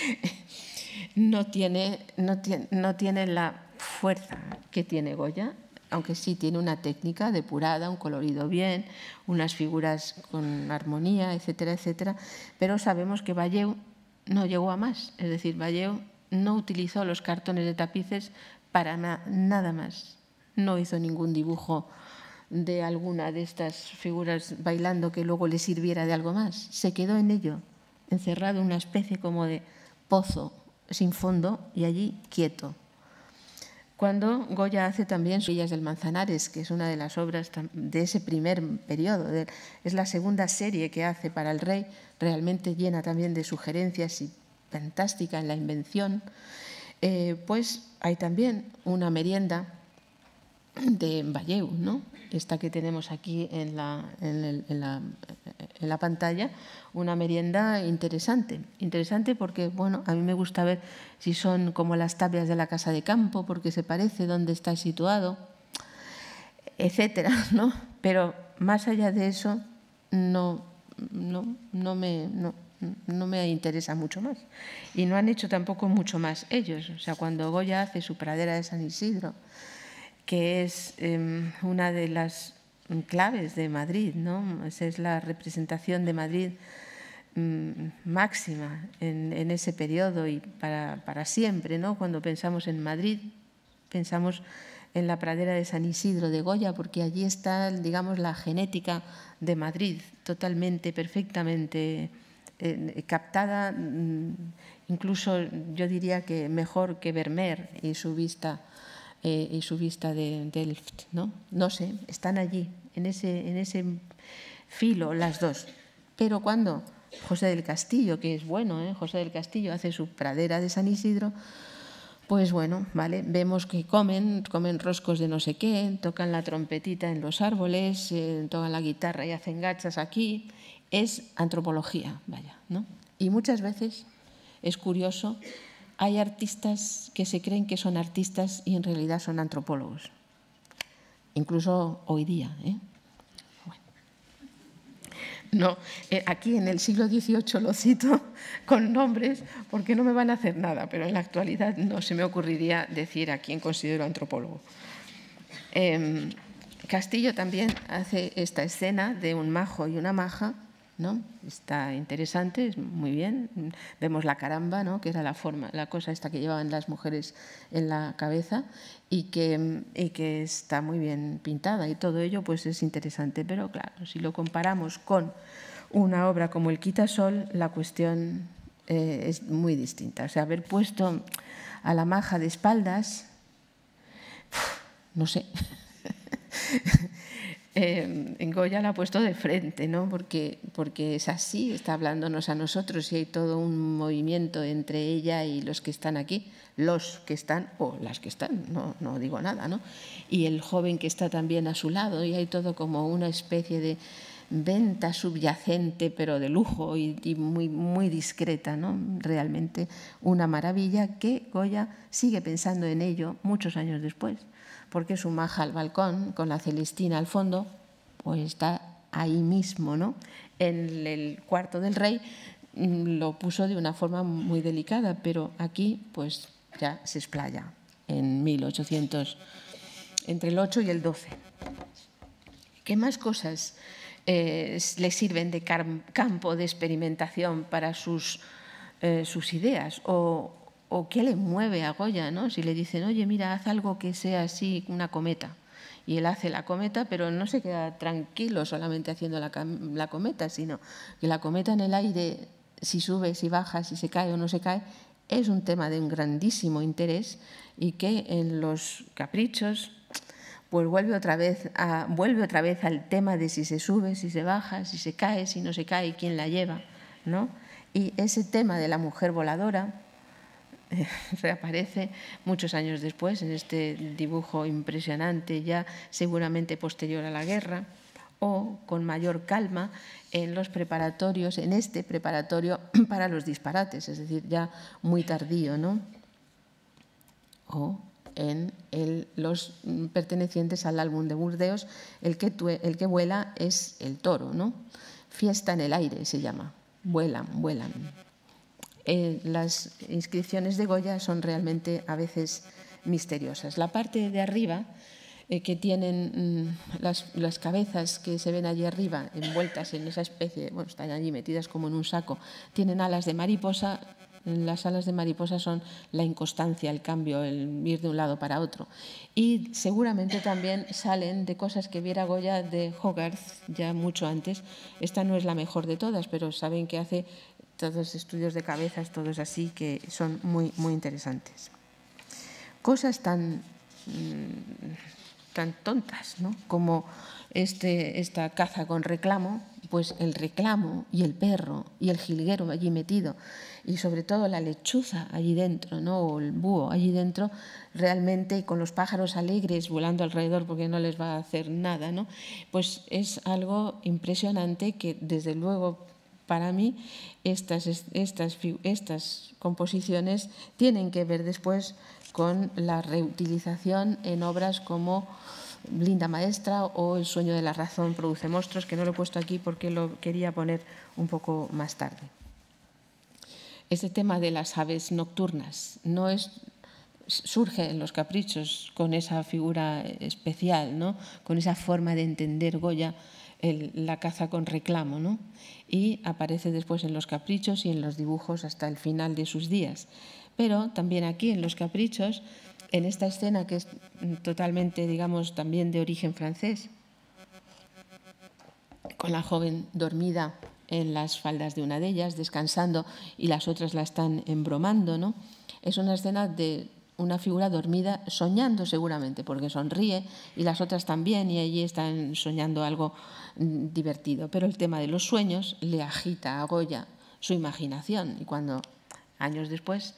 *laughs* no, tiene, no, tiene, no tiene la fuerza que tiene Goya, aunque sí tiene una técnica depurada, un colorido bien, unas figuras con armonía, etcétera, etcétera, pero sabemos que Valleu no llegó a más, es decir, Valleu no utilizó los cartones de tapices para nada más, no hizo ningún dibujo de alguna de estas figuras bailando que luego le sirviera de algo más. Se quedó en ello, encerrado en una especie como de pozo sin fondo y allí quieto. Cuando Goya hace también Villas del Manzanares, que es una de las obras de ese primer periodo, es la segunda serie que hace para el rey, realmente llena también de sugerencias y fantástica en la invención, eh, pues hay también una merienda de Valleu, ¿no? esta que tenemos aquí en la, en, la, pantalla, una merienda interesante. Interesante porque, bueno, a mí me gusta ver si son como las tablas de la casa de campo, porque se parece dónde está situado, etcétera, ¿no? Pero más allá de eso, no, no, me... no me interesa mucho más. Y no han hecho tampoco mucho más ellos. O sea, cuando Goya hace su pradera de San Isidro, que es em, una de las claves de Madrid, es la representación de Madrid mm, máxima en, ese periodo y para, siempre. Cuando pensamos en Madrid, pensamos en la pradera de San Isidro de Goya, porque allí está, digamos, la genética de Madrid, totalmente, perfectamente captada, mm, incluso yo diría que mejor que Vermeer en su vista y eh, su vista de Delft. ¿no? no sé, están allí, en ese, en ese filo las dos. Pero cuando José del Castillo, que es bueno, ¿eh? José del Castillo hace su pradera de San Isidro, pues bueno, vale, vemos que comen, comen roscos de no sé qué, tocan la trompetita en los árboles, eh, tocan la guitarra y hacen gachas aquí. Es antropología, vaya, ¿no? Y muchas veces es curioso hay artistas que se creen que son artistas y en realidad son antropólogos, incluso hoy día. ¿eh? No, eh, aquí en el siglo XVIII lo cito *laughs* con nombres porque no me van a hacer nada, pero en la actualidad no se me ocurriría decir a quién considero antropólogo. Em, Castillo también hace esta escena de un majo y una maja ¿no? Está interesante, muy bien. Vemos la caramba, ¿no? que era la forma, la cosa esta que llevaban las mujeres en la cabeza y que, que está muy bien pintada y todo ello pues es interesante, pero claro, si lo comparamos con una obra como El Quitasol, la cuestión eh, es muy distinta. O sea, haber puesto a la maja de espaldas, no sé. *laughs* Eh, en Goya la ha puesto de frente, ¿no? porque, porque es así, está hablándonos a nosotros y hay todo un movimiento entre ella y los que están aquí, los que están o las que están, no, digo nada, ¿no? y el joven que está también a su lado y hay todo como una especie de venta subyacente, pero de lujo y, y, muy, muy discreta, ¿no? Realmente una maravilla que Goya sigue pensando en ello muchos años después porque su maja al balcón, con la Celestina al fondo, pues está ahí mismo, ¿no? En el cuarto del rey mm, lo puso de una forma muy delicada, pero aquí pues ya se explaya en 1800, entre el 8 y el 12. ¿Qué más cosas eh, le sirven de campo de experimentación para sus, eh, sus ideas o, o qué le mueve a Goya, ¿no? Si le dicen, oye, mira, haz algo que sea así, una cometa. Y él hace la cometa, pero no se queda tranquilo solamente haciendo la, cometa, sino que la cometa en el aire, si sube, si baja, si se cae o no se cae, es un tema de un grandísimo interés y que en los caprichos pues vuelve otra vez vuelve otra vez al tema de si se sube, si se baja, si se cae, si no se cae, quién la lleva, ¿no? Y ese tema de la mujer voladora *laughs* reaparece muchos años después en este dibujo impresionante, ya seguramente posterior a la guerra, o con mayor calma en los preparatorios, en este preparatorio *clears throat* para los disparates, es decir, ya muy tardío, ¿no? O en los pertenecientes al álbum de Burdeos, el que, el que vuela es el toro, ¿no? Fiesta en el aire se llama, vuelan, vuelan. Eh, las inscripciones de Goya son realmente a veces misteriosas. La parte de arriba, eh, que tienen mm, las, cabezas que se ven allí arriba, envueltas en esa especie, bueno, están allí metidas como en un saco, tienen alas de mariposa. Las alas de mariposa son la inconstancia, el cambio, el ir de un lado para otro. Y seguramente también salen de cosas que viera Goya de Hogarth ya mucho antes. Esta no es la mejor de todas, pero saben que hace todos estudios de cabezas, todos así, que son muy, muy interesantes. Cosas tan, mm, tan tontas como este, esta caza con reclamo, pues el reclamo y el perro y el jilguero allí metido y sobre todo la lechuza allí dentro, ¿no? o el búho allí dentro, realmente con los pájaros alegres volando alrededor porque no les va a hacer nada, ¿no? pues es algo impresionante que desde luego para mí estas, estas, estas composiciones tienen que ver después con la reutilización en obras como Linda Maestra o El sueño de la razón produce monstruos, que no lo he puesto aquí porque lo quería poner un poco más tarde. Este tema de las aves nocturnas no es, surge en los caprichos con esa figura especial, con esa forma de entender Goya la caza con reclamo, ¿no? y aparece después en los caprichos y en los dibujos hasta el final de sus días. Pero también aquí en los caprichos, en esta escena que es totalmente, digamos, también de origen francés, con la joven dormida en las faldas de una de ellas, descansando, y las otras la están embromando, ¿no? Es una escena de una figura dormida, soñando seguramente, porque sonríe y las otras también, y allí están soñando algo mm, divertido. Pero el tema de los sueños le agita a Goya su imaginación y cuando años después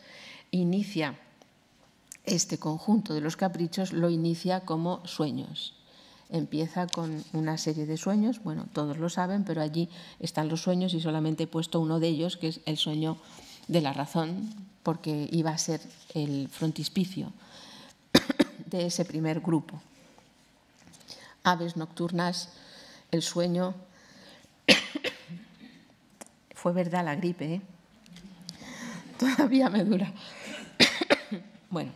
inicia este conjunto de los caprichos, lo inicia como sueños. Empieza con una serie de sueños, bueno, todos lo saben, pero allí están los sueños y solamente he puesto uno de ellos, que es el sueño de la razón, porque iba a ser el frontispicio de ese primer grupo. Aves nocturnas, el sueño. *coughs* Fue verdad la gripe, ¿eh? todavía me dura. *coughs* bueno,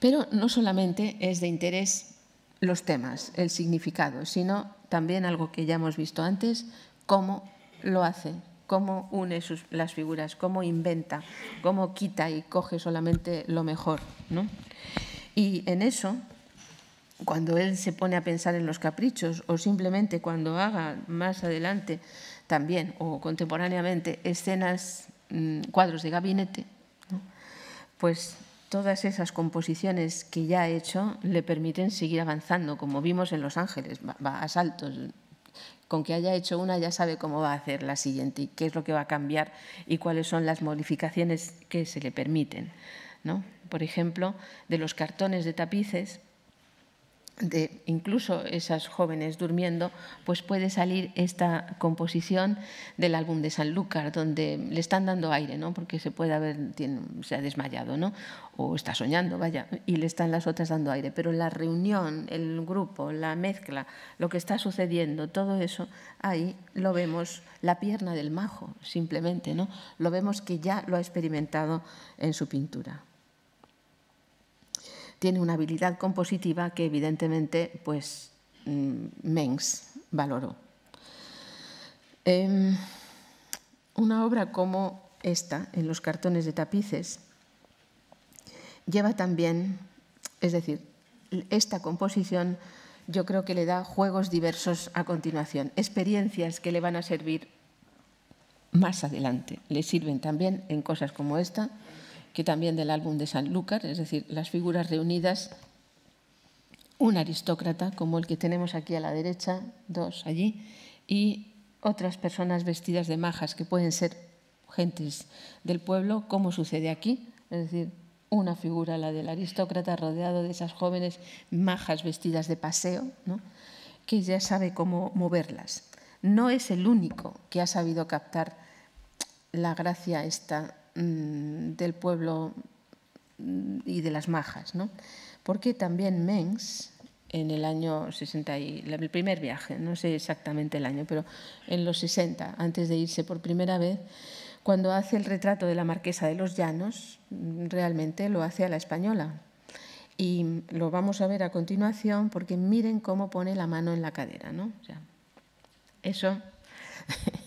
pero no solamente es de interés los temas, el significado, sino también algo que ya hemos visto antes, cómo lo hace cómo une las figuras, cómo inventa, cómo quita y coge solamente lo mejor. Y en eso, cuando él se pone a pensar en los caprichos o simplemente cuando haga más adelante también o contemporáneamente escenas, mm, cuadros de gabinete, pues todas esas composiciones que ya ha hecho le permiten seguir avanzando, como vimos en Los Ángeles, va, a saltos, con que haya hecho una ya sabe cómo va a hacer la siguiente y qué es lo que va a cambiar y cuáles son las modificaciones que se le permiten. Por ejemplo, de los cartones de tapices, de incluso esas jóvenes durmiendo, pues puede salir esta composición del álbum de Sanlúcar, donde le están dando aire, ¿no? porque se puede haber, se ha desmayado, ¿no? o está soñando, vaya, y le están las otras dando aire. Pero la reunión, el grupo, la mezcla, lo que está sucediendo, todo eso, ahí lo vemos, la pierna del majo, simplemente, ¿no? lo vemos que ya lo ha experimentado en su pintura tiene una habilidad compositiva que evidentemente pues, mm, Mengs valoró. Em, una obra como esta, en los cartones de tapices, lleva también, es decir, esta composición yo creo que le da juegos diversos a continuación, experiencias que le van a servir más adelante, le sirven también en cosas como esta que también del álbum de San Sanlúcar, es decir, las figuras reunidas, un aristócrata como el que tenemos aquí a la derecha, dos allí, y otras personas vestidas de majas que pueden ser gentes del pueblo, como sucede aquí, es decir, una figura, la del aristócrata rodeado de esas jóvenes majas vestidas de paseo, que ya sabe cómo moverlas. No es el único que ha sabido captar la gracia esta Mm, del pueblo mm, y de las majas, ¿no? porque también Mengs, en el año 60, el primer viaje, no sé exactamente el año, pero en los 60, antes de irse por primera vez, cuando hace el retrato de la marquesa de los Llanos, mm, realmente lo hace a la española. Y lo vamos a ver a continuación porque miren cómo pone la mano en la cadera, ¿no? eso *laughs*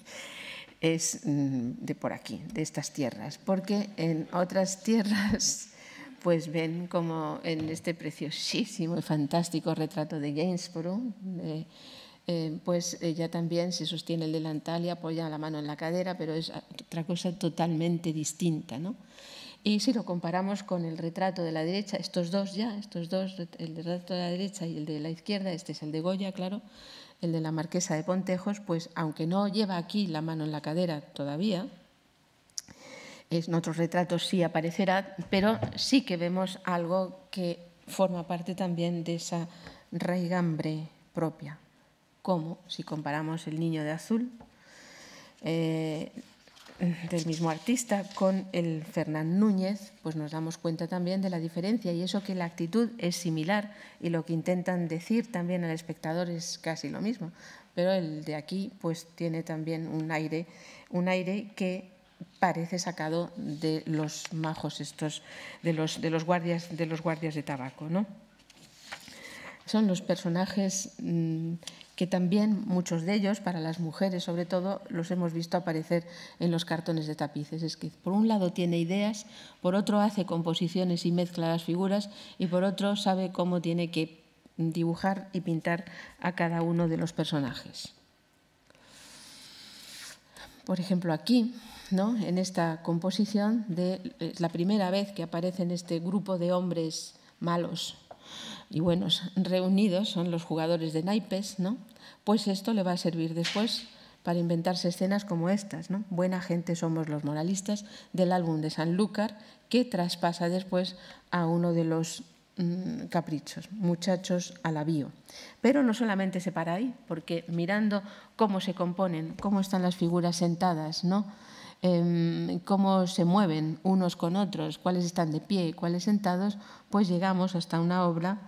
es mm, de por aquí, de estas tierras, porque en otras tierras *laughs* pues ven como en este preciosísimo y fantástico retrato de Gainsborough, eh, eh, pues ella también se sostiene el delantal y apoya la mano en la cadera, pero es otra cosa totalmente distinta. ¿no? Y si lo comparamos con el retrato de la derecha, estos dos ya, estos dos, el retrato de la derecha y el de la izquierda, este es el de Goya, claro, el de la marquesa de Pontejos, pues aunque no lleva aquí la mano en la cadera todavía, en otros retratos sí aparecerá, pero sí que vemos algo que forma parte también de esa raigambre propia, como si comparamos el niño de azul, eh, del mismo artista con el Fernán Núñez, pues nos damos cuenta también de la diferencia y eso que la actitud es similar y lo que intentan decir también al espectador es casi lo mismo, pero el de aquí pues tiene también un aire, un aire que parece sacado de los majos estos, de los, de los guardias, de los guardias de tabaco, ¿no? Son los personajes mm, que también muchos de ellos, para las mujeres sobre todo, los hemos visto aparecer en los cartones de tapices. Es que por un lado tiene ideas, por otro hace composiciones y mezcla las figuras y por otro sabe cómo tiene que dibujar y pintar a cada uno de los personajes. Por ejemplo, aquí, ¿no? en esta composición, es la primera vez que aparecen este grupo de hombres malos y buenos reunidos son los jugadores de naipes, ¿no? Pues esto le va a servir después para inventarse escenas como estas, ¿no? Buena gente somos los moralistas del álbum de Sanlúcar que traspasa después a uno de los mm, caprichos, muchachos a la Pero no solamente se para ahí, porque mirando cómo se componen, cómo están las figuras sentadas, ¿no? Em, cómo se mueven unos con otros, cuáles están de pie, cuáles sentados, pues llegamos hasta una obra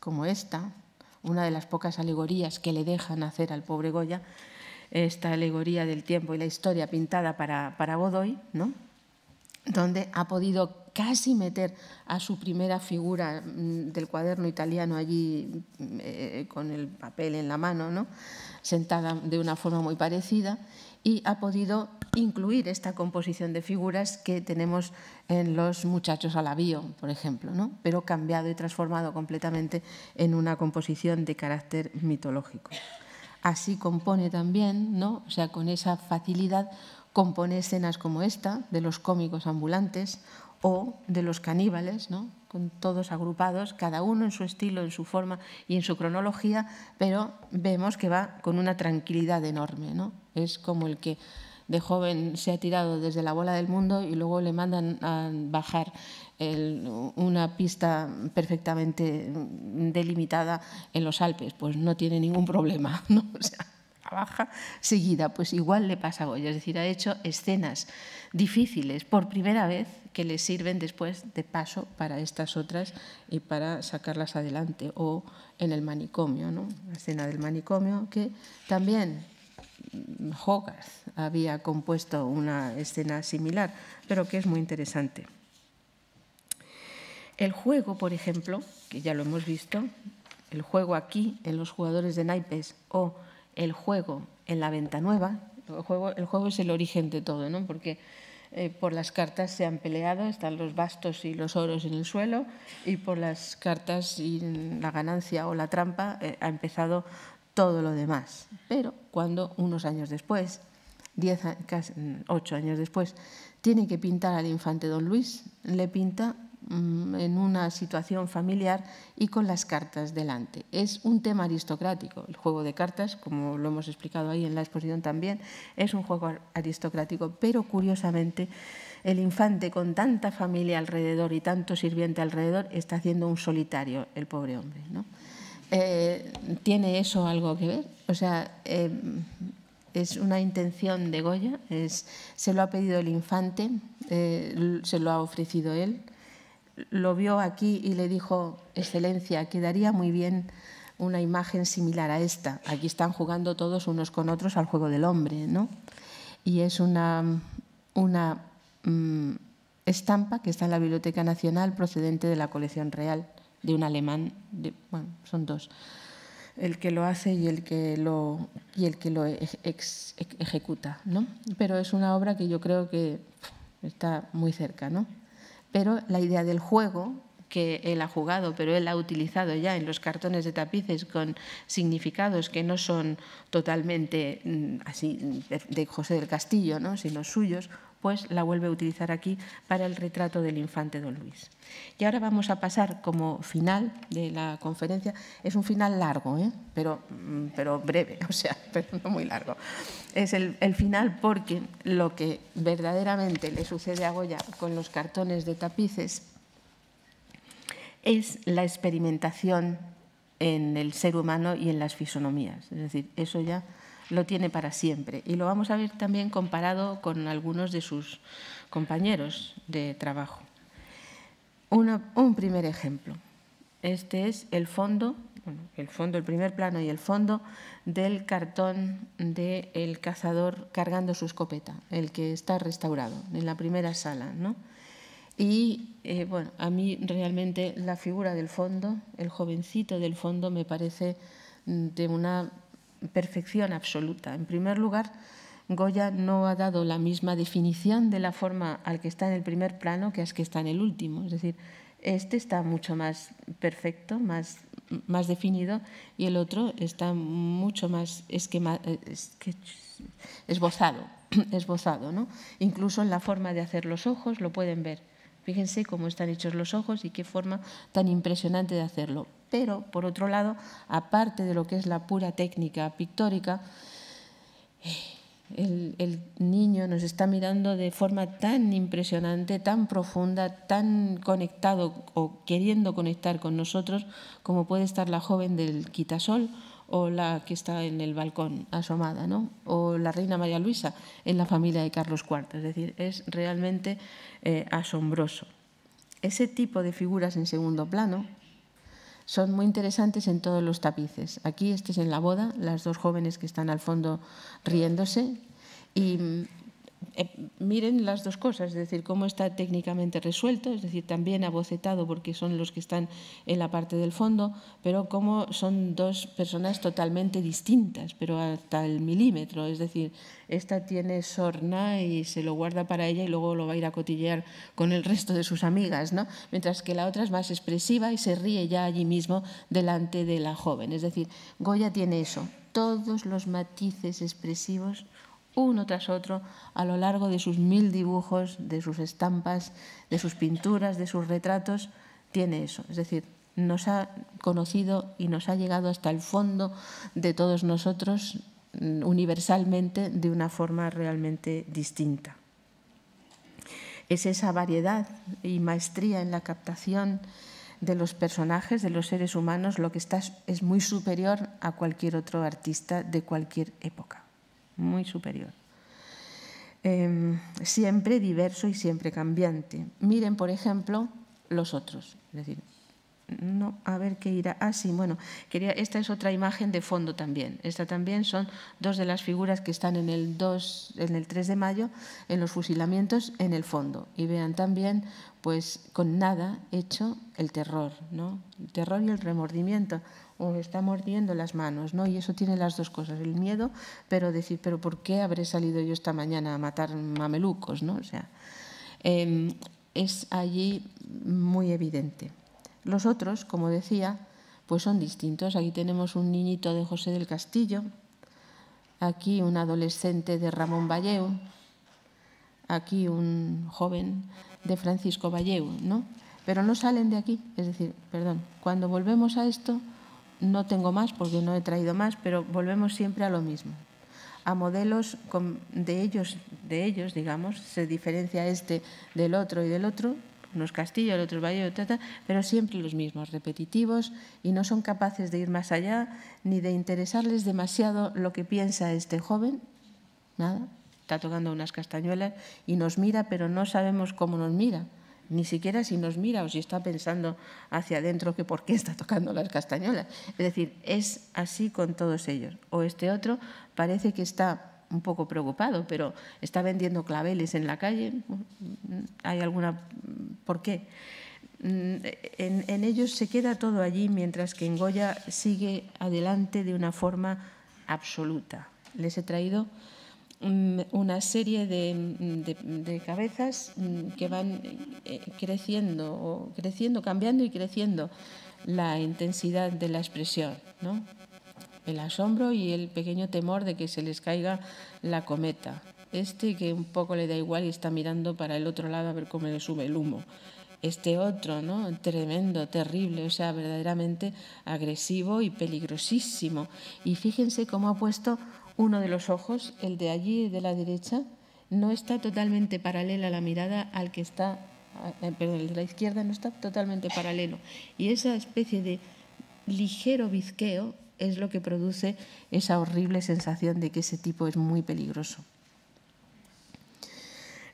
como esta, una de las pocas alegorías que le dejan hacer al pobre Goya, esta alegoría del tiempo y la historia pintada para, para Godoy, ¿no? donde ha podido casi meter a su primera figura mm, del cuaderno italiano allí mm, eh, eh, con el papel en la mano, ¿no? sentada de una forma muy parecida, y ha podido incluir esta composición de figuras que tenemos en los muchachos al avión, por ejemplo, ¿no? pero cambiado y transformado completamente en una composición de carácter mitológico. Así compone también, ¿no? o sea, con esa facilidad compone escenas como esta, de los cómicos ambulantes o de los caníbales, ¿no? con todos agrupados, cada uno en su estilo, en su forma y en su cronología, pero vemos que va con una tranquilidad enorme. ¿no? Es como el que de joven se ha tirado desde la bola del mundo y luego le mandan a bajar una pista perfectamente delimitada en los Alpes, pues no tiene ningún problema. *laughs* ¿no? O sea, baja seguida, pues igual le pasa a Goya, es decir, ha hecho escenas difíciles por primera vez que le sirven después de paso para estas otras y para sacarlas adelante, o en el manicomio, ¿no? la escena del manicomio, que también Hogarth había compuesto una escena similar, pero que es muy interesante. El juego, por ejemplo, que ya lo hemos visto, el juego aquí en los jugadores de naipes o el juego en la venta nueva el juego es el origen de todo, ¿no? porque eh, por las cartas se han peleado, están los bastos y los oros en el suelo, y por las cartas y la ganancia o la trampa eh, ha empezado todo lo demás. Pero cuando unos años después, mm, ocho años después, tiene que pintar al infante don Luis, le pinta mm, en una situación familiar y con las cartas delante. Es un tema aristocrático. El juego de cartas, como lo hemos explicado ahí en la exposición también, es un juego aristocrático, pero curiosamente el infante con tanta familia alrededor y tanto sirviente alrededor está haciendo un solitario, el pobre hombre. ¿no? Eh, ¿tiene eso algo que ver? O sea, eh, es una intención de Goya, se lo ha pedido el infante, eh, se lo ha ofrecido él, lo vio aquí y le dijo, Excelencia, quedaría muy bien una imagen similar a esta. Aquí están jugando todos unos con otros al juego del hombre, ¿no? Y es una, una mm, estampa que está en la Biblioteca Nacional procedente de la colección real de un alemán, son dos, el que lo hace y el que lo, y el que lo ejecuta. ¿no? Pero es una obra que yo creo que está muy cerca. Pero la idea del juego que él ha jugado, pero él ha utilizado ya en los cartones de tapices con significados que no son totalmente mm, así de José del Castillo, ¿no? sino suyos, pues la vuelve a utilizar aquí para el retrato del infante don Luis. Y ahora vamos a pasar como final de la conferencia, es un final largo, ¿eh? pero, mm, pero breve, *laughs* o sea, pero no muy largo. Es el, el final porque lo que verdaderamente le sucede a Goya con los cartones de tapices es la experimentación en el ser humano y en las fisonomías. Es decir, eso ya lo tiene para siempre. Y lo vamos a ver también comparado con algunos de sus compañeros de trabajo. un primer ejemplo. Este es el fondo, el fondo, el primer plano y el fondo del cartón del el cazador cargando su escopeta, el que está restaurado en la primera sala. ¿no? Y eh, bueno, a mí realmente la figura del fondo, el jovencito del fondo, me parece de una perfección absoluta. En primer lugar, Goya no ha dado la misma definición de la forma al que está en el primer plano que al que está en el último. Es decir, este está mucho más perfecto, más, más definido, y el otro está mucho más esbozado. *clears throat* esbozado ¿no? Incluso en la forma de hacer los ojos lo pueden ver. Fíjense cómo están hechos los ojos y qué forma tan impresionante de hacerlo. Pero, por otro lado, aparte de lo que es la pura técnica pictórica, eh, el, niño nos está mirando de forma tan impresionante, tan profunda, tan conectado o queriendo conectar con nosotros como puede estar la joven del quitasol o la que está en el balcón asomada, ¿no? o la reina María Luisa en la familia de Carlos IV. Es decir, es realmente eh, asombroso. Ese tipo de figuras en segundo plano, son muy interesantes en todos los tapices. Aquí, este es en la boda, las dos jóvenes que están al fondo riéndose. Y eh, miren las dos cosas, es decir, cómo está técnicamente resuelto, es decir, también abocetado porque son los que están en la parte del fondo, pero cómo son dos personas totalmente distintas, pero hasta el milímetro, es decir, esta tiene sorna y se lo guarda para ella y luego lo va a ir a cotillear con el resto de sus amigas, ¿no? mientras que la otra es más expresiva y se ríe ya allí mismo delante de la joven. Es decir, Goya tiene eso, todos los matices expresivos uno tras otro a lo largo de sus mil dibujos, de sus estampas, de sus pinturas, de sus retratos, tiene eso. Es decir, nos ha conocido y nos ha llegado hasta el fondo de todos nosotros mm, universalmente de una forma realmente distinta. Es esa variedad y maestría en la captación de los personajes, de los seres humanos, lo que está es muy superior a cualquier otro artista de cualquier época muy superior. Em, siempre diverso y siempre cambiante. Miren, por ejemplo, los otros, es decir, no, a ver qué irá. Ah, sí, bueno, quería, esta es otra imagen de fondo también. Esta también son dos de las figuras que están en el, en el 3 de mayo, en los fusilamientos, en el fondo. Y vean también, pues con nada hecho, el terror, ¿no? El terror y el remordimiento. O está mordiendo las manos, ¿no? Y eso tiene las dos cosas, el miedo, pero decir, pero ¿por qué habré salido yo esta mañana a matar mamelucos, ¿no? O sea, em, es allí muy evidente. Los otros, como decía, pues son distintos. Aquí tenemos un niñito de José del Castillo, aquí un adolescente de Ramón Valleu, aquí un joven de Francisco Valleu, ¿no? Pero no salen de aquí, es decir, perdón, cuando volvemos a esto, no tengo más porque no he traído más, pero volvemos siempre a lo mismo. A modelos de ellos, de ellos, digamos, se diferencia este del otro y del otro, unos castillos, el otro Valle, pero siempre los mismos, repetitivos y no son capaces de ir más allá ni de interesarles demasiado lo que piensa este joven, nada, está tocando unas castañuelas y nos mira, pero no sabemos cómo nos mira, ni siquiera si nos mira o si está pensando hacia adentro que por qué está tocando las castañuelas. Es decir, es así con todos ellos. O este otro parece que está un poco preocupado, pero está vendiendo claveles en la calle. ¿Hay alguna... ¿Por qué? Mm, en, ellos se queda todo allí, mientras que en Goya sigue adelante de una forma absoluta. Les he traído mm, una serie de, mm, cabezas que van eh, creciendo, creciendo, cambiando y creciendo la intensidad de la expresión el asombro y el pequeño temor de que se les caiga la cometa. Este que un poco le da igual y está mirando para el otro lado a ver cómo le sube el humo. Este otro, ¿no? Tremendo, terrible, o sea, verdaderamente agresivo y peligrosísimo. Y fíjense cómo ha puesto uno de los ojos, el de allí de la derecha, no está totalmente paralelo a la mirada al que está, eh, perdón, el de la izquierda no está totalmente paralelo. Y esa especie de ligero bizqueo es lo que produce esa horrible sensación de que ese tipo es muy peligroso.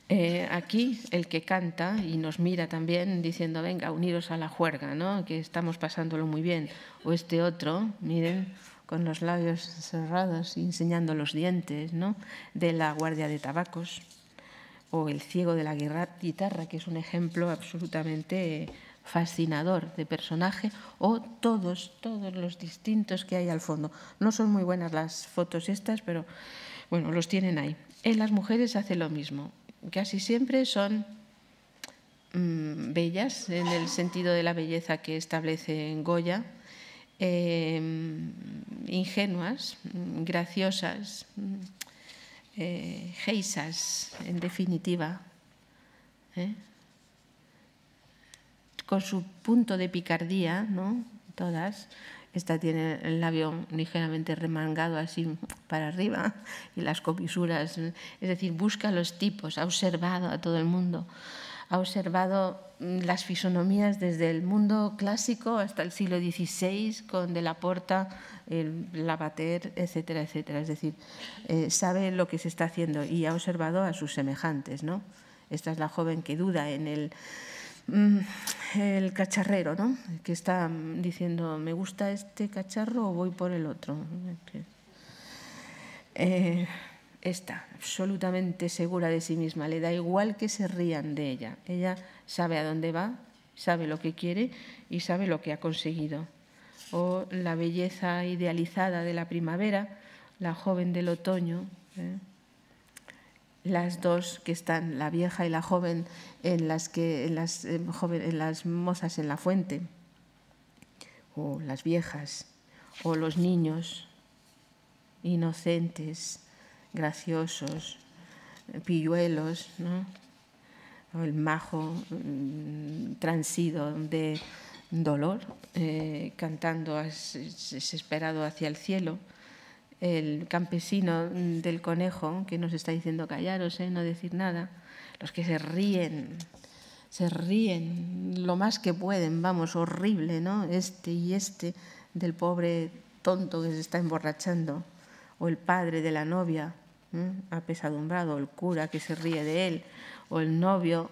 Eh, aquí el que canta y nos mira también diciendo, venga, uniros a la juerga, que estamos pasándolo muy bien. O este otro, miren, con los labios cerrados y enseñando los dientes, ¿no? de la guardia de tabacos. O el ciego de la guitarra, que es un ejemplo absolutamente fascinador de personaje o todos, todos los distintos que hay al fondo. No son muy buenas las fotos estas, pero bueno, los tienen ahí. En las mujeres hace lo mismo. Casi siempre son mm, bellas en el sentido de la belleza que establece en Goya, em, ingenuas, graciosas, eh, geisas, en definitiva. ¿eh? con su punto de picardía, ¿no? Todas. Esta tiene el labio ligeramente remangado así para arriba y las copisuras Es decir, busca los tipos, ha observado a todo el mundo, ha observado las fisonomías desde el mundo clásico hasta el siglo XVI con de la porta el Lavater, etcétera, etcétera. Es decir, eh, sabe lo que se está haciendo y ha observado a sus semejantes. ¿no? Esta es la joven que duda en el Mm, el cacharrero, ¿no? Que está diciendo, me gusta este cacharro o voy por el otro. Eh, está absolutamente segura de sí misma, le da igual que se rían de ella. Ella sabe a dónde va, sabe lo que quiere y sabe lo que ha conseguido. O la belleza idealizada de la primavera, la joven del otoño. ¿eh? las dos que están, la vieja y la joven, en las, que, eh, las, mozas en la fuente, o las viejas, o los niños inocentes, graciosos, pilluelos, ¿no? o el majo mm, transido de dolor, eh, cantando desesperado hacia el cielo, el campesino del conejo que nos está diciendo callaros, ¿eh? no decir nada, los que se ríen, se ríen lo más que pueden, vamos, horrible, ¿no? Este y este del pobre tonto que se está emborrachando, o el padre de la novia, ¿eh? apesadumbrado, o el cura que se ríe de él, o el novio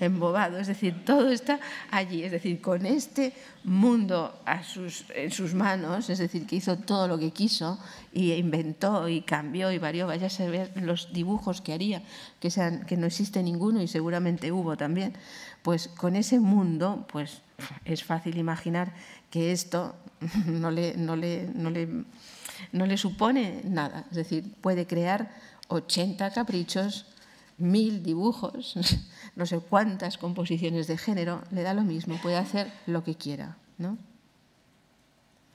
embobado, es decir, todo está allí, es decir, con este mundo a sus, en sus manos, es decir, que hizo todo lo que quiso y inventó y cambió y varió, vaya a saber los dibujos que haría, que, sean, que no existe ninguno y seguramente hubo también, pues con ese mundo, pues es fácil imaginar que esto *laughs* no le, le, le, no le supone nada, es decir, puede crear 80 caprichos, mil dibujos, *laughs* no sé cuántas composiciones de género, le da lo mismo, puede hacer lo que quiera. ¿no?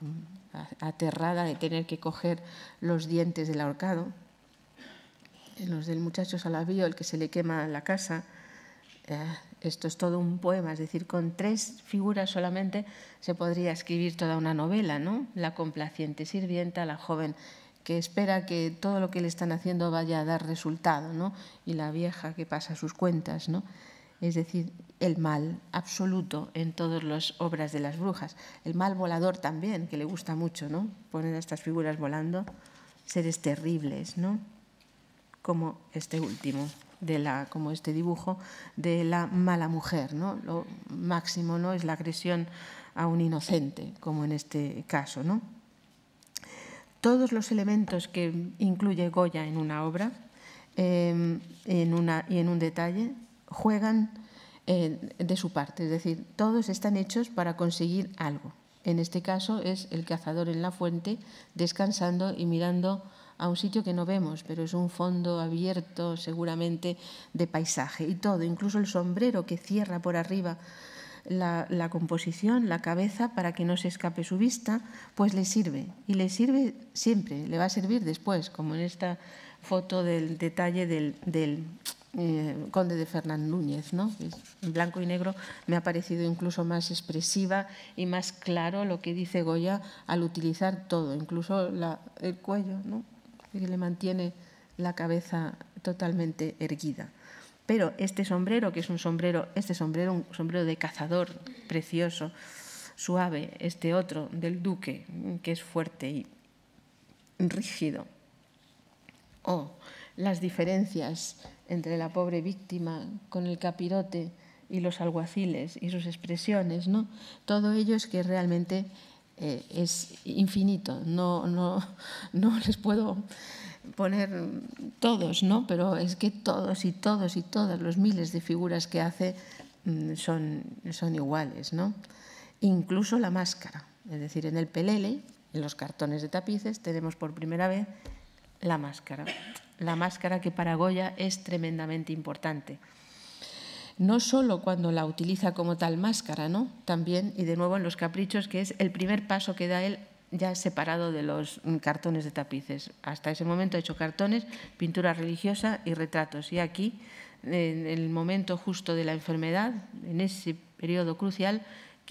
Mm, aterrada de tener que coger los dientes del ahorcado, eh, los del muchacho Salavío, el que se le quema la casa. Eh, esto es todo un poema, es decir, con tres figuras solamente se podría escribir toda una novela, ¿no? La complaciente sirvienta, la joven que espera que todo lo que le están haciendo vaya a dar resultado, ¿no? y la vieja que pasa sus cuentas, ¿no? es decir, el mal absoluto en todas las obras de las brujas, el mal volador también, que le gusta mucho ¿no? poner a estas figuras volando, seres terribles, ¿no? como este último. De la, como este dibujo de la mala mujer, ¿no? Lo máximo no es la agresión a un inocente, como en este caso, ¿no? todos los elementos que incluye Goya en una obra em, en una, y en un detalle juegan eh, de su parte, es decir, todos están hechos para conseguir algo. En este caso es el cazador en la fuente, descansando y mirando a un sitio que no vemos, pero es un fondo abierto seguramente de paisaje y todo, incluso el sombrero que cierra por arriba la, composición, la cabeza, para que no se escape su vista, pues le sirve. Y le sirve siempre, le va a servir después, como en esta foto del detalle del, eh, conde de Fernán Núñez. ¿no? En blanco y negro me ha parecido incluso más expresiva y más claro lo que dice Goya al utilizar todo, incluso el cuello, ¿no? que le mantiene la cabeza totalmente erguida. Pero este sombrero, que es un sombrero, este sombrero, un sombrero de cazador precioso, suave, este otro del duque, mm, que es fuerte y rígido. O oh, las diferencias entre la pobre víctima con el capirote y los alguaciles y sus expresiones, ¿no? Todo ello es que realmente eh, es infinito, no, no, *laughs* no les puedo poner todos, ¿no? Pero es que todos y todos y todas los miles de figuras que hace mm, son, son iguales, ¿no? Incluso la máscara. Es decir, en el pelele, en los cartones de tapices, tenemos por primera vez la máscara. La máscara que para Goya es tremendamente importante. No solo cuando la utiliza como tal máscara, ¿no? También, y de nuevo en los caprichos, que es el primer paso que da él ya separado de los mm, cartones de tapices. Hasta ese momento he hecho cartones, pintura religiosa y retratos. Y aquí, en el momento justo de la enfermedad, en ese periodo crucial,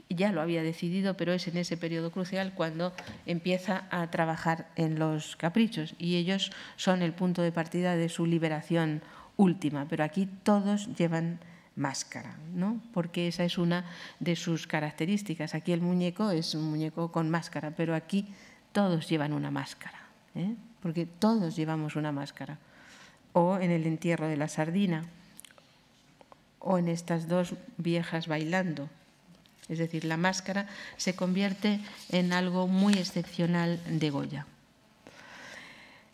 ya lo había decidido, pero es en ese periodo crucial cuando empieza a trabajar en los caprichos y ellos son el punto de partida de su liberación última. Pero aquí todos llevan máscara, ¿no? porque esa es una de sus características. Aquí el muñeco es un muñeco con máscara, pero aquí todos llevan una máscara, ¿eh? porque todos llevamos una máscara. O en el entierro de la sardina, o en estas dos viejas bailando. Es decir, la máscara se convierte en algo muy excepcional de Goya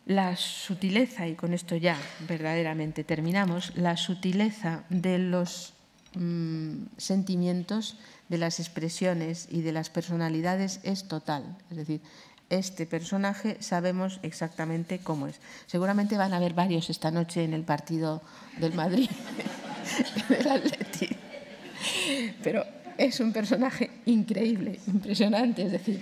la sutileza, y con esto ya verdaderamente terminamos, la sutileza de los mm, sentimientos, de las expresiones y de las personalidades es total. Es decir, este personaje sabemos exactamente cómo es. Seguramente van a haber varios esta noche en el partido del Madrid, *laughs* Pero es un personaje increíble, impresionante. Es decir,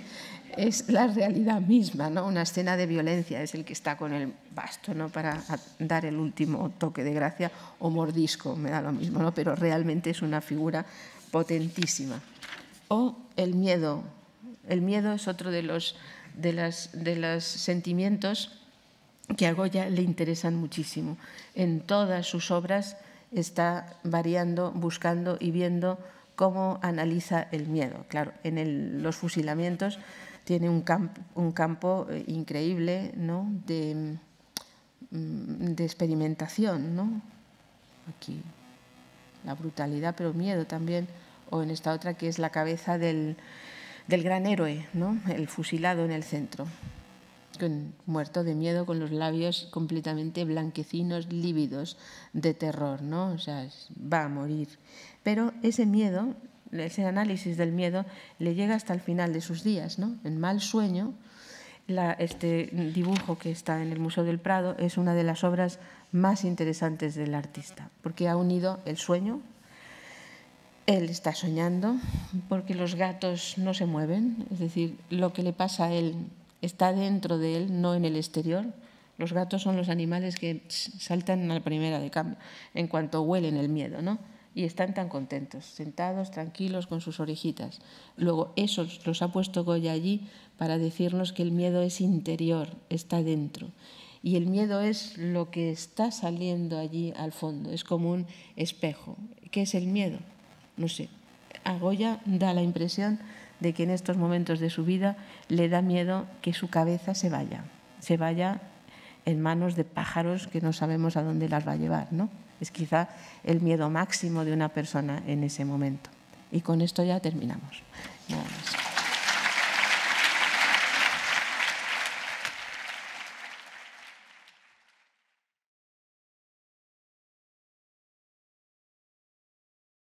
es la realidad misma, ¿no? Una escena de violencia es el que está con el basto, ¿no? Para dar el último toque de gracia o mordisco, me da lo mismo, ¿no? Pero realmente es una figura potentísima. O el miedo. El miedo es otro de los, de los sentimientos que a Goya le interesan muchísimo. En todas sus obras está variando, buscando y viendo cómo analiza el miedo. Claro, en los fusilamientos tiene un, un campo eh, increíble ¿no? de, mm, de, experimentación. ¿no? Aquí la brutalidad, pero miedo también. O en esta otra que es la cabeza del, gran héroe, ¿no? el fusilado en el centro, muerto de miedo, con los labios completamente blanquecinos, lívidos, de terror, ¿no? o sea, va a morir. Pero ese miedo ese análisis del miedo le llega hasta el final de sus días. ¿no? En Mal Sueño, este dibujo que está en el Museo del Prado es una de las obras más interesantes del artista, porque ha unido el sueño, él está soñando, porque los gatos no se mueven, es decir, lo que le pasa a él está dentro de él, no en el exterior. Los gatos son los animales que saltan a la primera de cambio, en cuanto huelen el miedo, ¿no? y están tan contentos, sentados, tranquilos, con sus orejitas. Luego, esos los ha puesto Goya allí para decirnos que el miedo es interior, está dentro. Y el miedo es lo que está saliendo allí al fondo, es como un espejo. ¿Qué es el miedo? No sé. A Goya da la impresión de que en estos momentos de su vida le da miedo que su cabeza se vaya, se vaya en manos de pájaros que no sabemos a dónde las va a llevar, ¿no? Es quizá el miedo máximo de una persona en ese momento. Y con esto ya terminamos.